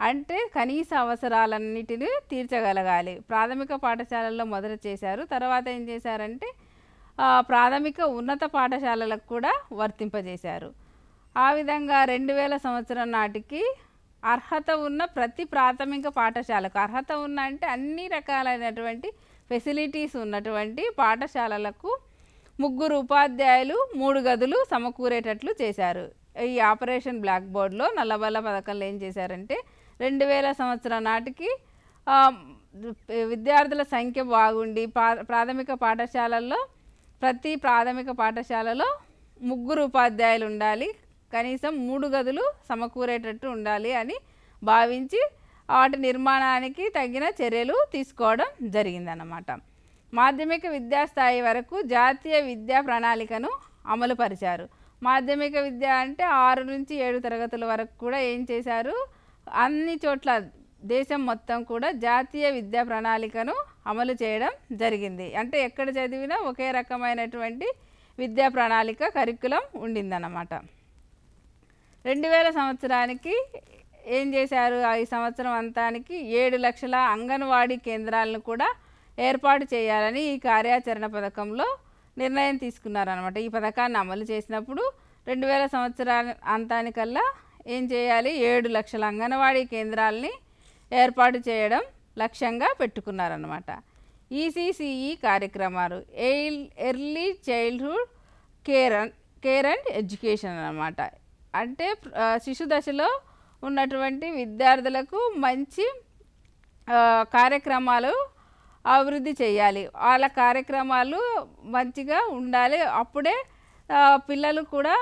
అంటే కనీస అవసరాలన్నిటిని తీర్చగలగాలి ప్రాథమిక పాఠశాలల్లో మొదలు చేశారు తర్వాత ఏం చేశారంటే ప్రాథమిక ఉన్నత పాఠశాలలకు కూడా వర్తింపజేశారు ఆ విధంగా రెండు వేల సంవత్సరం నాటికి అర్హత ఉన్న ప్రతి ప్రాథమిక పాఠశాలకు అర్హత ఉన్న అంటే అన్ని రకాలైనటువంటి ఫెసిలిటీస్ ఉన్నటువంటి పాఠశాలలకు ముగ్గురు ఉపాధ్యాయులు మూడు గదులు సమకూరేటట్లు చేశారు ఈ ఆపరేషన్ బ్లాక్ బోర్డ్లో నల్లబల్ల పథకంలో ఏం చేశారంటే రెండు వేల సంవత్సరం నాటికి విద్యార్థుల సంఖ్య బాగుండి ప్రాథమిక పాఠశాలల్లో ప్రతి ప్రాథమిక పాఠశాలలో ముగ్గురు ఉపాధ్యాయులు ఉండాలి కనీసం మూడు గదులు సమకూరేటట్టు ఉండాలి అని భావించి వాటి నిర్మాణానికి తగిన చర్యలు తీసుకోవడం జరిగిందన్నమాట మాధ్యమిక విద్యా స్థాయి వరకు జాతీయ విద్యా ప్రణాళికను అమలు పరిచారు మాధ్యమిక విద్య అంటే ఆరు నుంచి ఏడు తరగతుల వరకు కూడా ఏం చేశారు అన్ని చోట్ల దేశం మొత్తం కూడా జాతీయ విద్యా ప్రణాళికను అమలు చేయడం జరిగింది అంటే ఎక్కడ చదివినా ఒకే రకమైనటువంటి విద్యా ప్రణాళిక కరికులం ఉండిందన్నమాట రెండు వేల సంవత్సరానికి ఏం చేశారు ఈ సంవత్సరం అంతానికి ఏడు లక్షల అంగన్వాడీ కేంద్రాలను కూడా ఏర్పాటు చేయాలని ఈ కార్యాచరణ పథకంలో నిర్ణయం తీసుకున్నారనమాట ఈ పథకాన్ని అమలు చేసినప్పుడు రెండు వేల సంవత్సరాల అంతానికల్లా ఏం చేయాలి ఏడు లక్షల అంగన్వాడీ కేంద్రాలని ఏర్పాటు చేయడం లక్ష్యంగా పెట్టుకున్నారనమాట ఈసీసీఈ కార్యక్రమాలు ఎయిల్ early childhood care care and education అనమాట అంటే శిశు దశలో ఉన్నటువంటి విద్యార్థులకు మంచి కార్యక్రమాలు అభివృద్ధి చేయాలి వాళ్ళ కార్యక్రమాలు మంచిగా ఉండాలి అప్పుడే పిల్లలు కూడా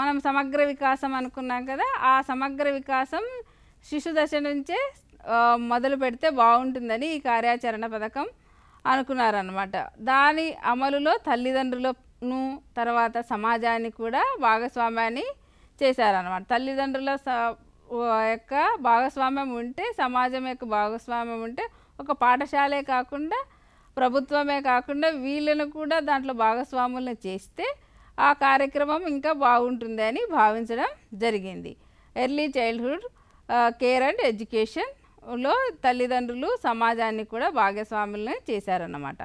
మనం సమగ్ర వికాసం అనుకున్నాం కదా ఆ సమగ్ర వికాసం శిశు దశ నుంచే మొదలు పెడితే బాగుంటుందని ఈ కార్యాచరణ పథకం అనుకున్నారనమాట దాని అమలులో తల్లిదండ్రుల ను తర్వాత సమాజానికి కూడా భాగస్వామ్యాన్ని చేశారనమాట తల్లిదండ్రుల యొక్క భాగస్వామ్యం ఉంటే సమాజం యొక్క భాగస్వామ్యం ఉంటే ఒక పాఠశాలే కాకుండా ప్రభుత్వమే కాకుండా వీళ్ళను కూడా దాంట్లో భాగస్వాములను చేస్తే ఆ కార్యక్రమం ఇంకా బాగుంటుంది అని భావించడం జరిగింది ఎర్లీ చైల్డ్హుడ్ కేర్ అండ్ ఎడ్యుకేషన్లో తల్లిదండ్రులు సమాజాన్ని కూడా భాగస్వాములను చేశారన్నమాట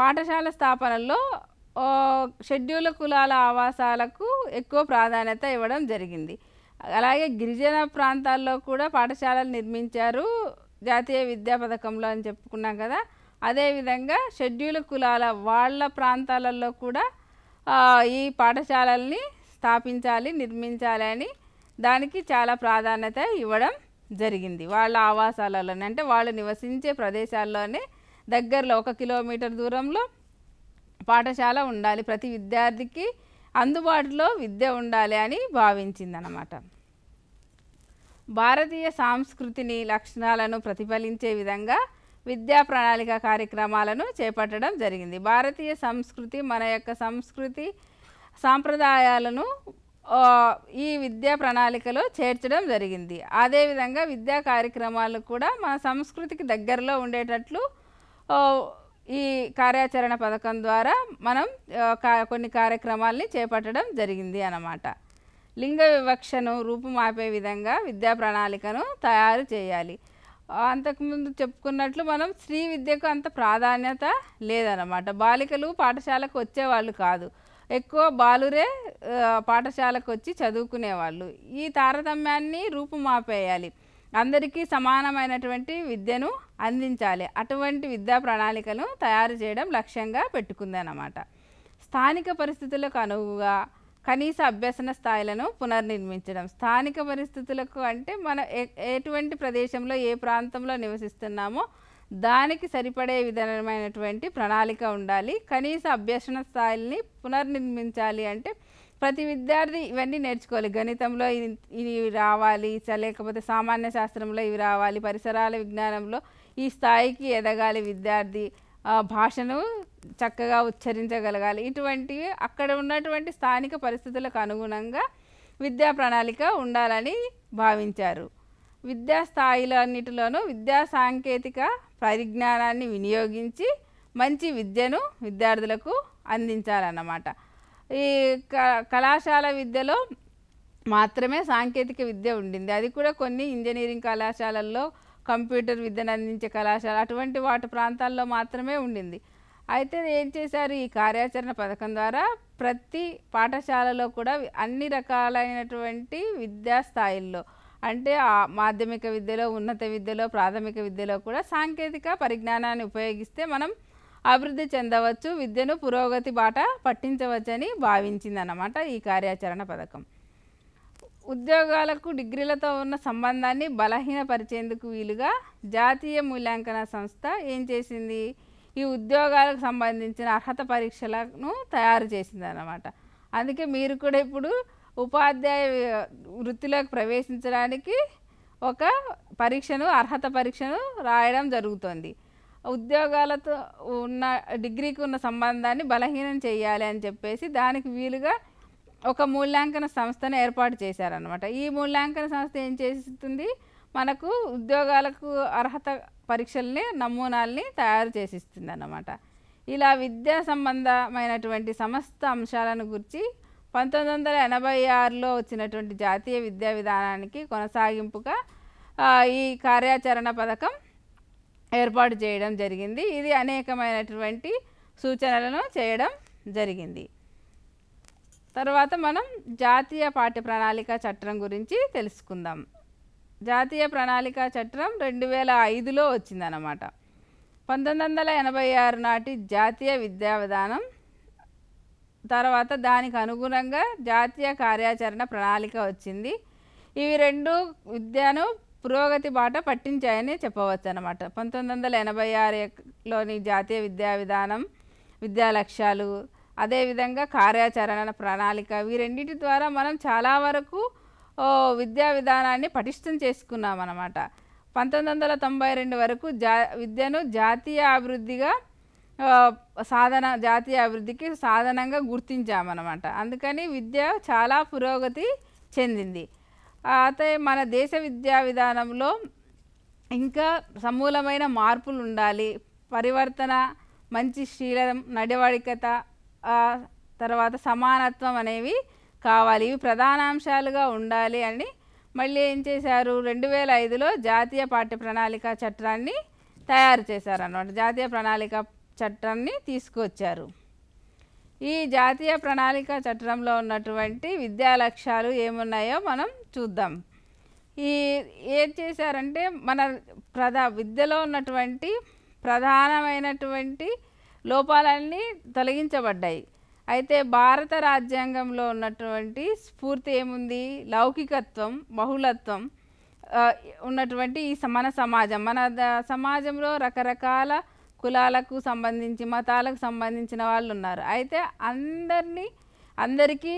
పాఠశాల స్థాపనలో షెడ్యూల్ కులాల ఆవాసాలకు ఎక్కువ ప్రాధాన్యత ఇవ్వడం జరిగింది అలాగే గిరిజన ప్రాంతాల్లో కూడా పాఠశాలలు నిర్మించారు జాతీయ విద్యా పథకంలో అని చెప్పుకున్నాం కదా అదేవిధంగా షెడ్యూల్ కులాల వాళ్ళ ప్రాంతాలలో కూడా ఈ పాఠశాలల్ని స్థాపించాలి నిర్మించాలి అని దానికి చాలా ప్రాధాన్యత ఇవ్వడం జరిగింది వాళ్ళ ఆవాసాలలోనే అంటే వాళ్ళు నివసించే ప్రదేశాల్లోనే దగ్గరలో ఒక కిలోమీటర్ దూరంలో పాఠశాల ఉండాలి ప్రతి విద్యార్థికి అందుబాటులో విద్య ఉండాలి అని భావించిందనమాట భారతీయ సాంస్కృతిని లక్షణాలను ప్రతిఫలించే విధంగా విద్యా ప్రణాళిక కార్యక్రమాలను చేపట్టడం జరిగింది భారతీయ సంస్కృతి మన యొక్క సంస్కృతి సాంప్రదాయాలను ఈ విద్యా ప్రణాళికలో చేర్చడం జరిగింది అదేవిధంగా విద్యా కార్యక్రమాలు కూడా మన సంస్కృతికి దగ్గరలో ఉండేటట్లు ఈ కార్యాచరణ పథకం ద్వారా మనం కొన్ని కార్యక్రమాల్ని చేపట్టడం జరిగింది అన్నమాట లింగ వివక్షను రూపుమాపే విధంగా విద్యా ప్రణాళికను తయారు చేయాలి అంతకుముందు చెప్పుకున్నట్లు మనం స్త్రీ విద్యకు అంత ప్రాధాన్యత లేదన్నమాట బాలికలు పాఠశాలకు వచ్చేవాళ్ళు కాదు ఎక్కువ బాలురే పాఠశాలకు వచ్చి చదువుకునేవాళ్ళు ఈ తారతమ్యాన్ని రూపుమాపేయాలి అందరికీ సమానమైనటువంటి విద్యను అందించాలి అటువంటి విద్యా ప్రణాళికను తయారు చేయడం లక్ష్యంగా అన్నమాట స్థానిక పరిస్థితులకు అనువుగా కనీస అభ్యసన స్థాయిలను పునర్నిర్మించడం స్థానిక పరిస్థితులకు అంటే మనం ఎటువంటి ప్రదేశంలో ఏ ప్రాంతంలో నివసిస్తున్నామో దానికి సరిపడే విధమైనటువంటి ప్రణాళిక ఉండాలి కనీస అభ్యసన స్థాయిల్ని పునర్నిర్మించాలి అంటే ప్రతి విద్యార్థి ఇవన్నీ నేర్చుకోవాలి గణితంలో ఇది రావాలి లేకపోతే సామాన్య శాస్త్రంలో ఇవి రావాలి పరిసరాల విజ్ఞానంలో ఈ స్థాయికి ఎదగాలి విద్యార్థి భాషను చక్కగా ఉచ్చరించగలగాలి ఇటువంటివి అక్కడ ఉన్నటువంటి స్థానిక పరిస్థితులకు అనుగుణంగా విద్యా ప్రణాళిక ఉండాలని భావించారు విద్యా స్థాయిలన్నిటిలోనూ విద్యా సాంకేతిక పరిజ్ఞానాన్ని వినియోగించి మంచి విద్యను విద్యార్థులకు అందించాలన్నమాట ఈ కళాశాల విద్యలో మాత్రమే సాంకేతిక విద్య ఉండింది అది కూడా కొన్ని ఇంజనీరింగ్ కళాశాలల్లో కంప్యూటర్ విద్యను అందించే కళాశాల అటువంటి వాటి ప్రాంతాల్లో మాత్రమే ఉండింది అయితే ఏం చేశారు ఈ కార్యాచరణ పథకం ద్వారా ప్రతి పాఠశాలలో కూడా అన్ని రకాలైనటువంటి విద్యా స్థాయిల్లో అంటే మాధ్యమిక విద్యలో ఉన్నత విద్యలో ప్రాథమిక విద్యలో కూడా సాంకేతిక పరిజ్ఞానాన్ని ఉపయోగిస్తే మనం అభివృద్ధి చెందవచ్చు విద్యను పురోగతి బాట పట్టించవచ్చని భావించింది అన్నమాట ఈ కార్యాచరణ పథకం ఉద్యోగాలకు డిగ్రీలతో ఉన్న సంబంధాన్ని బలహీనపరిచేందుకు వీలుగా జాతీయ మూల్యాంకన సంస్థ ఏం చేసింది ఈ ఉద్యోగాలకు సంబంధించిన అర్హత పరీక్షలను తయారు చేసింది అన్నమాట అందుకే మీరు కూడా ఇప్పుడు ఉపాధ్యాయ వృత్తిలోకి ప్రవేశించడానికి ఒక పరీక్షను అర్హత పరీక్షను రాయడం జరుగుతుంది ఉద్యోగాలతో ఉన్న డిగ్రీకి ఉన్న సంబంధాన్ని బలహీనం చేయాలి అని చెప్పేసి దానికి వీలుగా ఒక మూల్యాంకన సంస్థను ఏర్పాటు చేశారనమాట ఈ మూల్యాంకన సంస్థ ఏం చేస్తుంది మనకు ఉద్యోగాలకు అర్హత పరీక్షల్ని నమూనాల్ని తయారు చేసిస్తుంది అన్నమాట ఇలా విద్యా సంబంధమైనటువంటి సమస్త అంశాలను గురించి పంతొమ్మిది వందల ఎనభై ఆరులో వచ్చినటువంటి జాతీయ విద్యా విధానానికి కొనసాగింపుగా ఈ కార్యాచరణ పథకం ఏర్పాటు చేయడం జరిగింది ఇది అనేకమైనటువంటి సూచనలను చేయడం జరిగింది తర్వాత మనం జాతీయ పాఠ్య ప్రణాళిక చట్టం గురించి తెలుసుకుందాం జాతీయ ప్రణాళిక చట్టం రెండు వేల ఐదులో వచ్చిందనమాట పంతొమ్మిది వందల ఎనభై ఆరు నాటి జాతీయ విద్యా విధానం తర్వాత దానికి అనుగుణంగా జాతీయ కార్యాచరణ ప్రణాళిక వచ్చింది ఇవి రెండు విద్యను పురోగతి బాట పట్టించాయని చెప్పవచ్చు అనమాట పంతొమ్మిది వందల ఎనభై ఆరులోని జాతీయ విద్యా విధానం విద్యా లక్ష్యాలు అదేవిధంగా కార్యాచరణ ప్రణాళిక వీరెండింటి ద్వారా మనం చాలా వరకు విద్యా విధానాన్ని పటిష్టం చేసుకున్నాం అనమాట పంతొమ్మిది వందల తొంభై రెండు వరకు జా విద్యను జాతీయ అభివృద్ధిగా సాధన జాతీయ అభివృద్ధికి సాధనంగా గుర్తించామన్నమాట అందుకని విద్య చాలా పురోగతి చెందింది అయితే మన దేశ విద్యా విధానంలో ఇంకా సమూలమైన మార్పులు ఉండాలి పరివర్తన మంచి శీలం నడవడికత తర్వాత సమానత్వం అనేవి కావాలి ఇవి ప్రధానాంశాలుగా ఉండాలి అని మళ్ళీ ఏం చేశారు రెండు వేల ఐదులో జాతీయ పాఠ్య ప్రణాళిక చట్టాన్ని తయారు చేశారు అన్నమాట జాతీయ ప్రణాళిక చట్టాన్ని తీసుకొచ్చారు ఈ జాతీయ ప్రణాళిక చట్టంలో ఉన్నటువంటి విద్యా లక్ష్యాలు ఏమున్నాయో మనం చూద్దాం ఈ ఏం చేశారంటే మన ప్రధా విద్యలో ఉన్నటువంటి ప్రధానమైనటువంటి లోపాలన్నీ తొలగించబడ్డాయి అయితే భారత రాజ్యాంగంలో ఉన్నటువంటి స్ఫూర్తి ఏముంది లౌకికత్వం బహుళత్వం ఉన్నటువంటి ఈ మన సమాజం మన సమాజంలో రకరకాల కులాలకు సంబంధించి మతాలకు సంబంధించిన వాళ్ళు ఉన్నారు అయితే అందరినీ అందరికీ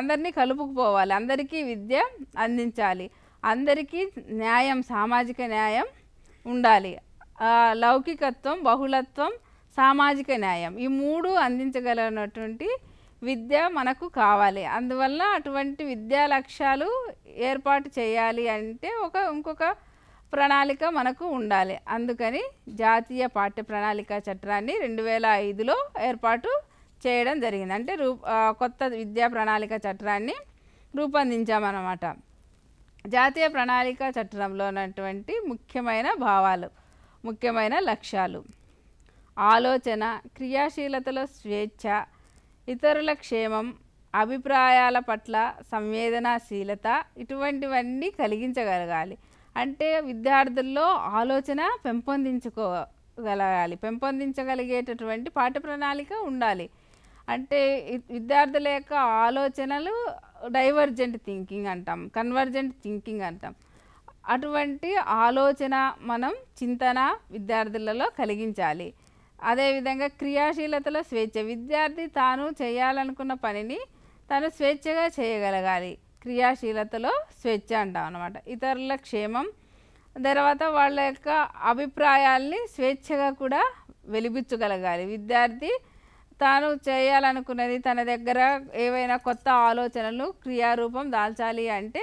అందరినీ కలుపుకుపోవాలి అందరికీ విద్య అందించాలి అందరికీ న్యాయం సామాజిక న్యాయం ఉండాలి లౌకికత్వం బహుళత్వం సామాజిక న్యాయం ఈ మూడు అందించగలిగినటువంటి విద్య మనకు కావాలి అందువల్ల అటువంటి విద్యా లక్ష్యాలు ఏర్పాటు చేయాలి అంటే ఒక ఇంకొక ప్రణాళిక మనకు ఉండాలి అందుకని జాతీయ పాఠ్య ప్రణాళిక చట్టాన్ని రెండు వేల ఐదులో ఏర్పాటు చేయడం జరిగింది అంటే రూ కొత్త విద్యా ప్రణాళిక చట్టాన్ని రూపొందించామన్నమాట జాతీయ ప్రణాళిక చట్టంలో ఉన్నటువంటి ముఖ్యమైన భావాలు ముఖ్యమైన లక్ష్యాలు ఆలోచన క్రియాశీలతలో స్వేచ్ఛ ఇతరుల క్షేమం అభిప్రాయాల పట్ల సంవేదనాశీలత ఇటువంటివన్నీ కలిగించగలగాలి అంటే విద్యార్థుల్లో ఆలోచన పెంపొందించుకోగలగాలి పెంపొందించగలిగేటటువంటి పాఠ ప్రణాళిక ఉండాలి అంటే విద్యార్థుల యొక్క ఆలోచనలు డైవర్జెంట్ థింకింగ్ అంటాం కన్వర్జెంట్ థింకింగ్ అంటాం అటువంటి ఆలోచన మనం చింతన విద్యార్థులలో కలిగించాలి అదేవిధంగా క్రియాశీలతలో స్వేచ్ఛ విద్యార్థి తాను చేయాలనుకున్న పనిని తను స్వేచ్ఛగా చేయగలగాలి క్రియాశీలతలో స్వేచ్ఛ అంటాం అనమాట ఇతరుల క్షేమం తర్వాత వాళ్ళ యొక్క అభిప్రాయాల్ని స్వేచ్ఛగా కూడా వెలిపించగలగాలి విద్యార్థి తాను చేయాలనుకున్నది తన దగ్గర ఏవైనా కొత్త ఆలోచనలు క్రియారూపం దాల్చాలి అంటే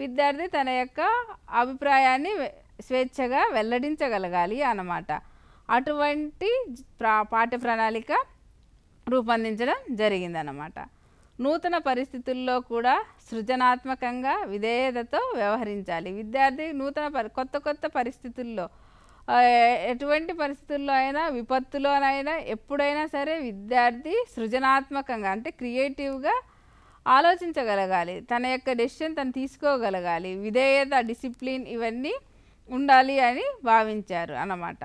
విద్యార్థి తన యొక్క అభిప్రాయాన్ని స్వేచ్ఛగా వెల్లడించగలగాలి అన్నమాట అటువంటి పాఠ్య ప్రణాళిక రూపొందించడం జరిగిందన్నమాట నూతన పరిస్థితుల్లో కూడా సృజనాత్మకంగా విధేయతతో వ్యవహరించాలి విద్యార్థి నూతన కొత్త కొత్త పరిస్థితుల్లో ఎటువంటి పరిస్థితుల్లో అయినా విపత్తులోనైనా ఎప్పుడైనా సరే విద్యార్థి సృజనాత్మకంగా అంటే క్రియేటివ్గా ఆలోచించగలగాలి తన యొక్క డెసిషన్ తను తీసుకోగలగాలి విధేయత డిసిప్లిన్ ఇవన్నీ ఉండాలి అని భావించారు అన్నమాట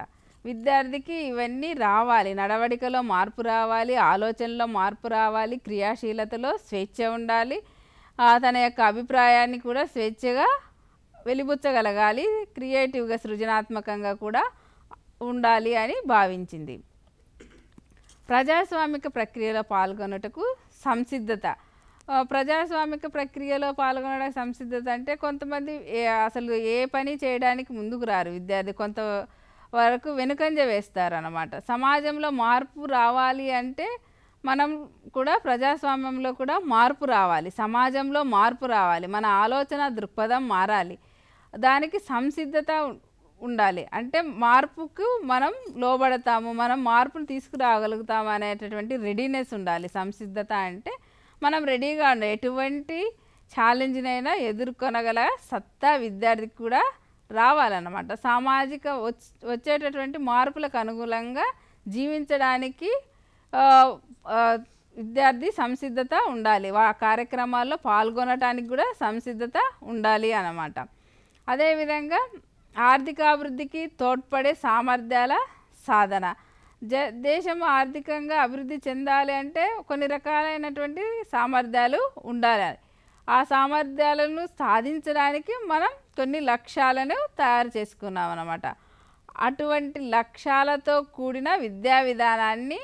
విద్యార్థికి ఇవన్నీ రావాలి నడవడికలో మార్పు రావాలి ఆలోచనలో మార్పు రావాలి క్రియాశీలతలో స్వేచ్ఛ ఉండాలి తన యొక్క అభిప్రాయాన్ని కూడా స్వేచ్ఛగా వెలిబుచ్చగలగాలి క్రియేటివ్గా సృజనాత్మకంగా కూడా ఉండాలి అని భావించింది ప్రజాస్వామిక ప్రక్రియలో పాల్గొనటకు సంసిద్ధత ప్రజాస్వామిక ప్రక్రియలో పాల్గొనడానికి సంసిద్ధత అంటే కొంతమంది అసలు ఏ పని చేయడానికి ముందుకు రారు విద్యార్థి కొంత వరకు వెనుకంజ వేస్తారనమాట సమాజంలో మార్పు రావాలి అంటే మనం కూడా ప్రజాస్వామ్యంలో కూడా మార్పు రావాలి సమాజంలో మార్పు రావాలి మన ఆలోచన దృక్పథం మారాలి దానికి సంసిద్ధత ఉండాలి అంటే మార్పుకు మనం లోబడతాము మనం మార్పును తీసుకురాగలుగుతాము అనేటటువంటి రెడీనెస్ ఉండాలి సంసిద్ధత అంటే మనం రెడీగా ఉండాలి ఎటువంటి ఛాలెంజ్నైనా ఎదుర్కొనగల సత్తా విద్యార్థికి కూడా రావాలన్నమాట సామాజిక వచ్చేటటువంటి మార్పులకు అనుగుణంగా జీవించడానికి విద్యార్థి సంసిద్ధత ఉండాలి ఆ కార్యక్రమాల్లో పాల్గొనడానికి కూడా సంసిద్ధత ఉండాలి అన్నమాట అదేవిధంగా ఆర్థికాభివృద్ధికి తోడ్పడే సామర్థ్యాల సాధన జ దేశం ఆర్థికంగా అభివృద్ధి చెందాలి అంటే కొన్ని రకాలైనటువంటి సామర్థ్యాలు ఉండాలి ఆ సామర్థ్యాలను సాధించడానికి మనం కొన్ని లక్ష్యాలను తయారు చేసుకున్నాం అన్నమాట అటువంటి లక్ష్యాలతో కూడిన విద్యా విధానాన్ని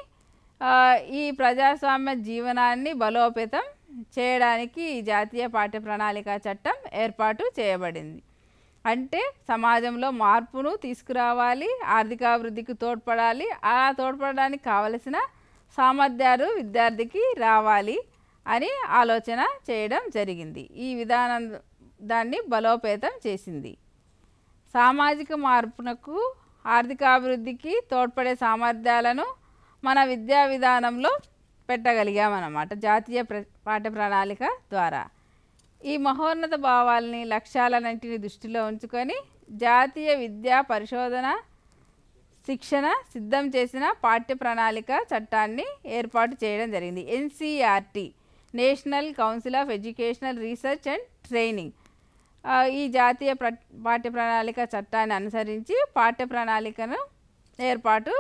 ఈ ప్రజాస్వామ్య జీవనాన్ని బలోపేతం చేయడానికి ఈ జాతీయ పాఠ్య ప్రణాళిక చట్టం ఏర్పాటు చేయబడింది అంటే సమాజంలో మార్పును తీసుకురావాలి ఆర్థికాభివృద్ధికి తోడ్పడాలి ఆ తోడ్పడడానికి కావలసిన సామర్థ్యాలు విద్యార్థికి రావాలి అని ఆలోచన చేయడం జరిగింది ఈ విధానం దాన్ని బలోపేతం చేసింది సామాజిక మార్పునకు ఆర్థికాభివృద్ధికి తోడ్పడే సామర్థ్యాలను మన విద్యా విధానంలో పెట్టగలిగామన్నమాట జాతీయ ప్ర పాఠ్య ప్రణాళిక ద్వారా ఈ మహోన్నత భావాల్ని లక్ష్యాలన్నింటినీ దృష్టిలో ఉంచుకొని జాతీయ విద్యా పరిశోధన శిక్షణ సిద్ధం చేసిన పాఠ్య ప్రణాళిక చట్టాన్ని ఏర్పాటు చేయడం జరిగింది NCERT national council of educational research and training ఈ జాతీయ ప్ర పాఠ్య ప్రణాళిక చట్టాన్ని అనుసరించి పాఠ్య ప్రణాళికను ఏర్పాటు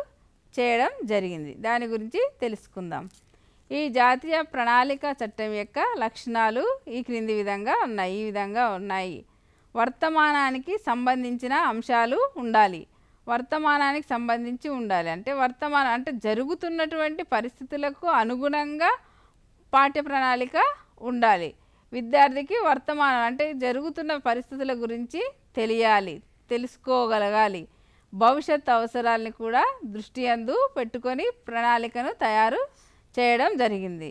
చేయడం జరిగింది దాని గురించి తెలుసుకుందాం ఈ జాతీయ ప్రణాళిక చట్టం యొక్క లక్షణాలు ఈ క్రింది విధంగా ఉన్నాయి ఈ విధంగా ఉన్నాయి వర్తమానానికి సంబంధించిన అంశాలు ఉండాలి వర్తమానానికి సంబంధించి ఉండాలి అంటే వర్తమానం అంటే జరుగుతున్నటువంటి పరిస్థితులకు అనుగుణంగా పాఠ్య ప్రణాళిక ఉండాలి విద్యార్థికి వర్తమానం అంటే జరుగుతున్న పరిస్థితుల గురించి తెలియాలి తెలుసుకోగలగాలి భవిష్యత్ అవసరాలని కూడా దృష్టి అందు పెట్టుకొని ప్రణాళికను తయారు చేయడం జరిగింది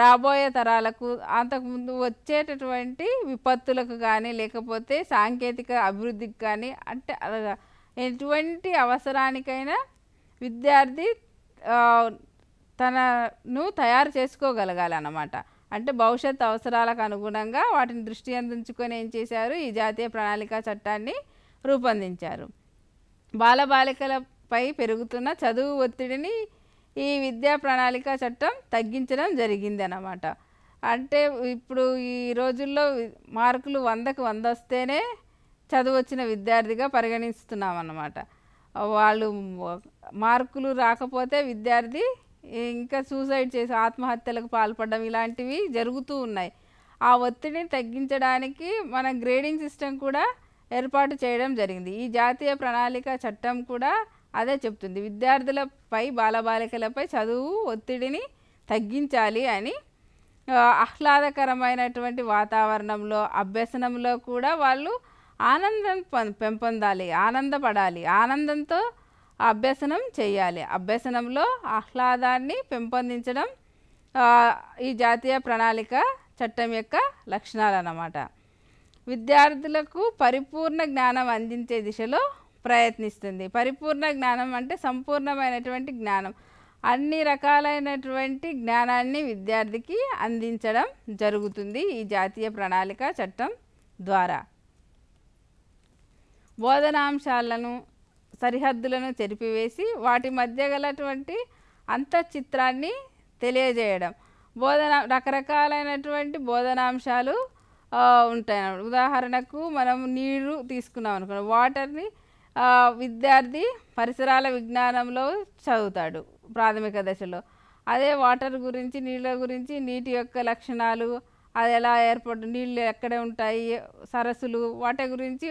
రాబోయే తరాలకు అంతకుముందు వచ్చేటటువంటి విపత్తులకు కానీ లేకపోతే సాంకేతిక అభివృద్ధికి కానీ అంటే ఎటువంటి అవసరానికైనా విద్యార్థి తనను తయారు చేసుకోగలగాలి అన్నమాట అంటే భవిష్యత్ అవసరాలకు అనుగుణంగా వాటిని దృష్టి అందించుకొని ఏం చేశారు ఈ జాతీయ ప్రణాళిక చట్టాన్ని రూపొందించారు బాలబాలికలపై పెరుగుతున్న చదువు ఒత్తిడిని ఈ విద్యా ప్రణాళిక చట్టం తగ్గించడం జరిగింది అన్నమాట అంటే ఇప్పుడు ఈ రోజుల్లో మార్కులు వందకు వంద వస్తేనే వచ్చిన విద్యార్థిగా పరిగణిస్తున్నాం అన్నమాట వాళ్ళు మార్కులు రాకపోతే విద్యార్థి ఇంకా సూసైడ్ చేసి ఆత్మహత్యలకు పాల్పడడం ఇలాంటివి జరుగుతూ ఉన్నాయి ఆ ఒత్తిడిని తగ్గించడానికి మన గ్రేడింగ్ సిస్టమ్ కూడా ఏర్పాటు చేయడం జరిగింది ఈ జాతీయ ప్రణాళిక చట్టం కూడా అదే చెప్తుంది విద్యార్థులపై బాలబాలికలపై చదువు ఒత్తిడిని తగ్గించాలి అని ఆహ్లాదకరమైనటువంటి వాతావరణంలో అభ్యసనంలో కూడా వాళ్ళు ఆనందం పెంపొందాలి ఆనందపడాలి ఆనందంతో అభ్యసనం చేయాలి అభ్యసనంలో ఆహ్లాదాన్ని పెంపొందించడం ఈ జాతీయ ప్రణాళిక చట్టం యొక్క లక్షణాలు అన్నమాట విద్యార్థులకు పరిపూర్ణ జ్ఞానం అందించే దిశలో ప్రయత్నిస్తుంది పరిపూర్ణ జ్ఞానం అంటే సంపూర్ణమైనటువంటి జ్ఞానం అన్ని రకాలైనటువంటి జ్ఞానాన్ని విద్యార్థికి అందించడం జరుగుతుంది ఈ జాతీయ ప్రణాళిక చట్టం ద్వారా బోధనాంశాలను సరిహద్దులను చెరిపివేసి వాటి మధ్య గలటువంటి అంతఃచిత్రాన్ని తెలియజేయడం బోధన రకరకాలైనటువంటి బోధనాంశాలు ఉంటాయి ఉదాహరణకు మనం నీరు తీసుకున్నాం అనుకున్నాం వాటర్ని విద్యార్థి పరిసరాల విజ్ఞానంలో చదువుతాడు ప్రాథమిక దశలో అదే వాటర్ గురించి నీళ్ళ గురించి నీటి యొక్క లక్షణాలు అది ఎలా ఏర్పడు నీళ్ళు ఎక్కడ ఉంటాయి సరస్సులు వాటి గురించి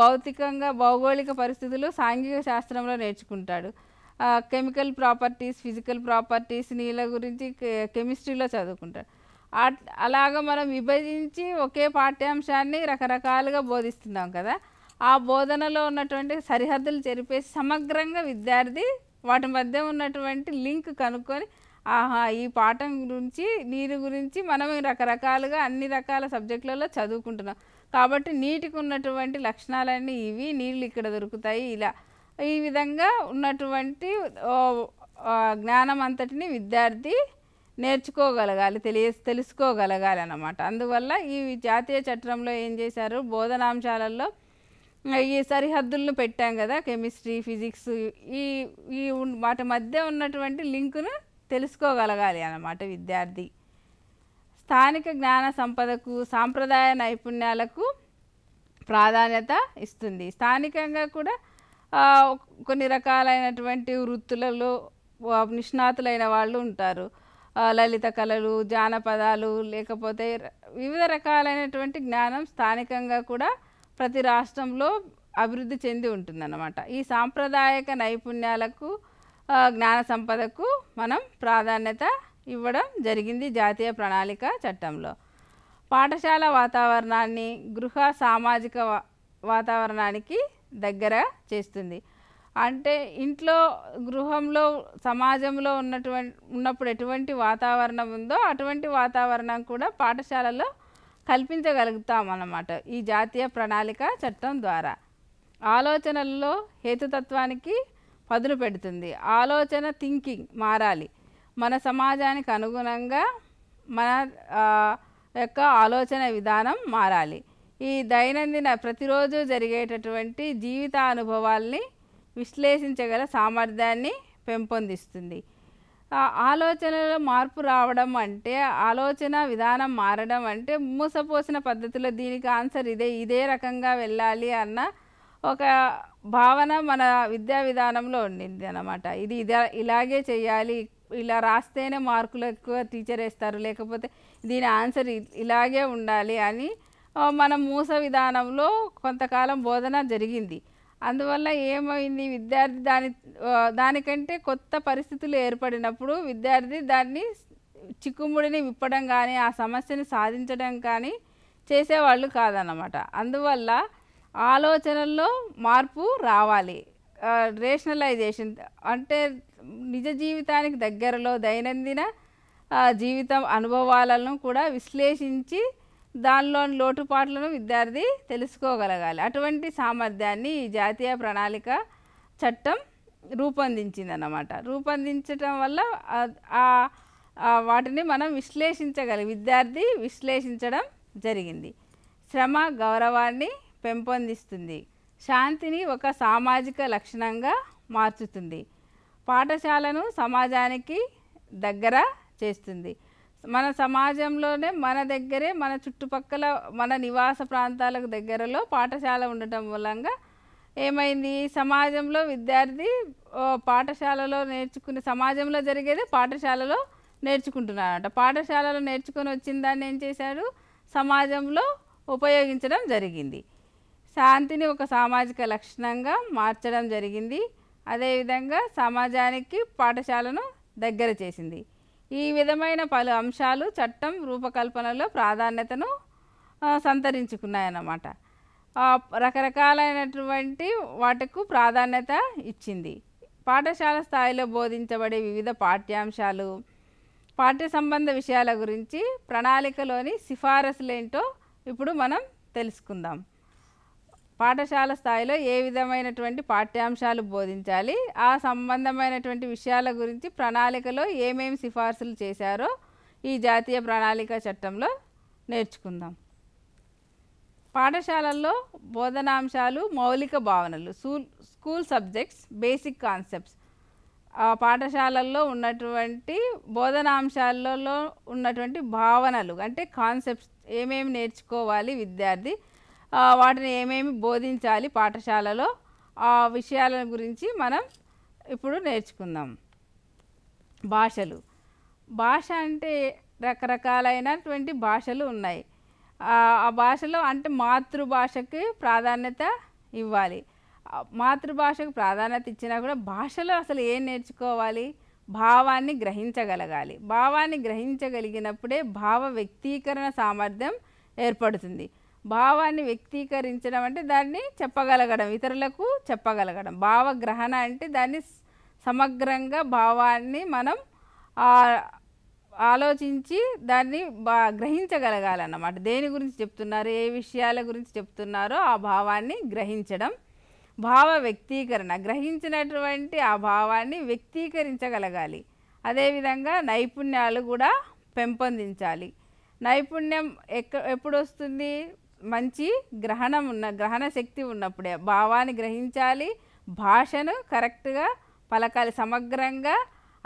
భౌతికంగా భౌగోళిక పరిస్థితులు సాంఘిక శాస్త్రంలో నేర్చుకుంటాడు కెమికల్ ప్రాపర్టీస్ ఫిజికల్ ప్రాపర్టీస్ నీళ్ళ గురించి కెమిస్ట్రీలో చదువుకుంటాడు అలాగ మనం విభజించి ఒకే పాఠ్యాంశాన్ని రకరకాలుగా బోధిస్తున్నాం కదా ఆ బోధనలో ఉన్నటువంటి సరిహద్దులు చెరిపేసి సమగ్రంగా విద్యార్థి వాటి మధ్య ఉన్నటువంటి లింక్ కనుక్కొని ఆహా ఈ పాఠం గురించి నీరు గురించి మనం రకరకాలుగా అన్ని రకాల సబ్జెక్టులలో చదువుకుంటున్నాం కాబట్టి నీటికి ఉన్నటువంటి లక్షణాలన్నీ ఇవి నీళ్ళు ఇక్కడ దొరుకుతాయి ఇలా ఈ విధంగా ఉన్నటువంటి జ్ఞానం అంతటిని విద్యార్థి నేర్చుకోగలగాలి తెలియ తెలుసుకోగలగాలి అన్నమాట అందువల్ల ఈ జాతీయ చట్టంలో ఏం చేశారు బోధనాంశాలలో ఈ సరిహద్దులను పెట్టాం కదా కెమిస్ట్రీ ఫిజిక్స్ ఈ ఈ వాటి మధ్య ఉన్నటువంటి లింకును తెలుసుకోగలగాలి అన్నమాట విద్యార్థి స్థానిక జ్ఞాన సంపదకు సాంప్రదాయ నైపుణ్యాలకు ప్రాధాన్యత ఇస్తుంది స్థానికంగా కూడా కొన్ని రకాలైనటువంటి వృత్తులలో నిష్ణాతులైన వాళ్ళు ఉంటారు లలిత కళలు జానపదాలు లేకపోతే వివిధ రకాలైనటువంటి జ్ఞానం స్థానికంగా కూడా ప్రతి రాష్ట్రంలో అభివృద్ధి చెంది ఉంటుందన్నమాట ఈ సాంప్రదాయక నైపుణ్యాలకు జ్ఞాన సంపదకు మనం ప్రాధాన్యత ఇవ్వడం జరిగింది జాతీయ ప్రణాళిక చట్టంలో పాఠశాల వాతావరణాన్ని గృహ సామాజిక వాతావరణానికి దగ్గర చేస్తుంది అంటే ఇంట్లో గృహంలో సమాజంలో ఉన్నటువంటి ఉన్నప్పుడు ఎటువంటి వాతావరణం ఉందో అటువంటి వాతావరణం కూడా పాఠశాలలో కల్పించగలుగుతాం అన్నమాట ఈ జాతీయ ప్రణాళిక చట్టం ద్వారా ఆలోచనల్లో హేతుతత్వానికి పదును పెడుతుంది ఆలోచన థింకింగ్ మారాలి మన సమాజానికి అనుగుణంగా మన యొక్క ఆలోచన విధానం మారాలి ఈ దైనందిన ప్రతిరోజు జరిగేటటువంటి జీవిత అనుభవాల్ని విశ్లేషించగల సామర్థ్యాన్ని పెంపొందిస్తుంది ఆలోచనలో మార్పు రావడం అంటే ఆలోచన విధానం మారడం అంటే మూసపోసిన పద్ధతిలో దీనికి ఆన్సర్ ఇదే ఇదే రకంగా వెళ్ళాలి అన్న ఒక భావన మన విద్యా విధానంలో ఉండింది అనమాట ఇది ఇదా ఇలాగే చేయాలి ఇలా రాస్తేనే మార్కులు ఎక్కువ టీచర్ వేస్తారు లేకపోతే దీని ఆన్సర్ ఇలాగే ఉండాలి అని మన మూస విధానంలో కొంతకాలం బోధన జరిగింది అందువల్ల ఏమైంది విద్యార్థి దాని దానికంటే కొత్త పరిస్థితులు ఏర్పడినప్పుడు విద్యార్థి దాన్ని చిక్కుముడిని విప్పడం కానీ ఆ సమస్యని సాధించడం కానీ చేసేవాళ్ళు కాదన్నమాట అందువల్ల ఆలోచనల్లో మార్పు రావాలి రేషనలైజేషన్ అంటే నిజ జీవితానికి దగ్గరలో దైనందిన జీవితం అనుభవాలను కూడా విశ్లేషించి దానిలోని లోటుపాట్లను విద్యార్థి తెలుసుకోగలగాలి అటువంటి సామర్థ్యాన్ని ఈ జాతీయ ప్రణాళిక చట్టం రూపొందించిందన్నమాట రూపొందించడం వల్ల వాటిని మనం విశ్లేషించగలి విద్యార్థి విశ్లేషించడం జరిగింది శ్రమ గౌరవాన్ని పెంపొందిస్తుంది శాంతిని ఒక సామాజిక లక్షణంగా మార్చుతుంది పాఠశాలను సమాజానికి దగ్గర చేస్తుంది మన సమాజంలోనే మన దగ్గరే మన చుట్టుపక్కల మన నివాస ప్రాంతాలకు దగ్గరలో పాఠశాల ఉండటం మూలంగా ఏమైంది సమాజంలో విద్యార్థి పాఠశాలలో నేర్చుకునే సమాజంలో జరిగేది పాఠశాలలో నేర్చుకుంటున్నారట పాఠశాలలో నేర్చుకొని వచ్చిన దాన్ని ఏం చేశాడు సమాజంలో ఉపయోగించడం జరిగింది శాంతిని ఒక సామాజిక లక్షణంగా మార్చడం జరిగింది అదేవిధంగా సమాజానికి పాఠశాలను దగ్గర చేసింది ఈ విధమైన పలు అంశాలు చట్టం రూపకల్పనలో ప్రాధాన్యతను సంతరించుకున్నాయన్నమాట రకరకాలైనటువంటి వాటికు ప్రాధాన్యత ఇచ్చింది పాఠశాల స్థాయిలో బోధించబడే వివిధ పాఠ్యాంశాలు పాఠ్య సంబంధ విషయాల గురించి ప్రణాళికలోని సిఫారసులేంటో ఇప్పుడు మనం తెలుసుకుందాం పాఠశాల స్థాయిలో ఏ విధమైనటువంటి పాఠ్యాంశాలు బోధించాలి ఆ సంబంధమైనటువంటి విషయాల గురించి ప్రణాళికలో ఏమేమి సిఫార్సులు చేశారో ఈ జాతీయ ప్రణాళిక చట్టంలో నేర్చుకుందాం పాఠశాలల్లో బోధనాంశాలు మౌలిక భావనలు స్కూల్ సబ్జెక్ట్స్ బేసిక్ కాన్సెప్ట్స్ పాఠశాలల్లో ఉన్నటువంటి బోధనాంశాలలో ఉన్నటువంటి భావనలు అంటే కాన్సెప్ట్స్ ఏమేమి నేర్చుకోవాలి విద్యార్థి వాటిని ఏమేమి బోధించాలి పాఠశాలలో ఆ విషయాల గురించి మనం ఇప్పుడు నేర్చుకుందాం భాషలు భాష అంటే రకరకాలైనటువంటి భాషలు ఉన్నాయి ఆ భాషలో అంటే మాతృభాషకి ప్రాధాన్యత ఇవ్వాలి మాతృభాషకు ప్రాధాన్యత ఇచ్చినా కూడా భాషలో అసలు ఏం నేర్చుకోవాలి భావాన్ని గ్రహించగలగాలి భావాన్ని గ్రహించగలిగినప్పుడే భావ వ్యక్తీకరణ సామర్థ్యం ఏర్పడుతుంది భావాన్ని వ్యక్తీకరించడం అంటే దాన్ని చెప్పగలగడం ఇతరులకు చెప్పగలగడం భావగ్రహణ అంటే దాన్ని సమగ్రంగా భావాన్ని మనం ఆలోచించి దాన్ని బా గ్రహించగలగాలన్నమాట దేని గురించి చెప్తున్నారు ఏ విషయాల గురించి చెప్తున్నారో ఆ భావాన్ని గ్రహించడం భావ వ్యక్తీకరణ గ్రహించినటువంటి ఆ భావాన్ని వ్యక్తీకరించగలగాలి అదేవిధంగా నైపుణ్యాలు కూడా పెంపొందించాలి నైపుణ్యం ఎక్క ఎప్పుడు వస్తుంది మంచి గ్రహణం ఉన్న గ్రహణ శక్తి ఉన్నప్పుడే భావాన్ని గ్రహించాలి భాషను కరెక్ట్గా పలకాలి సమగ్రంగా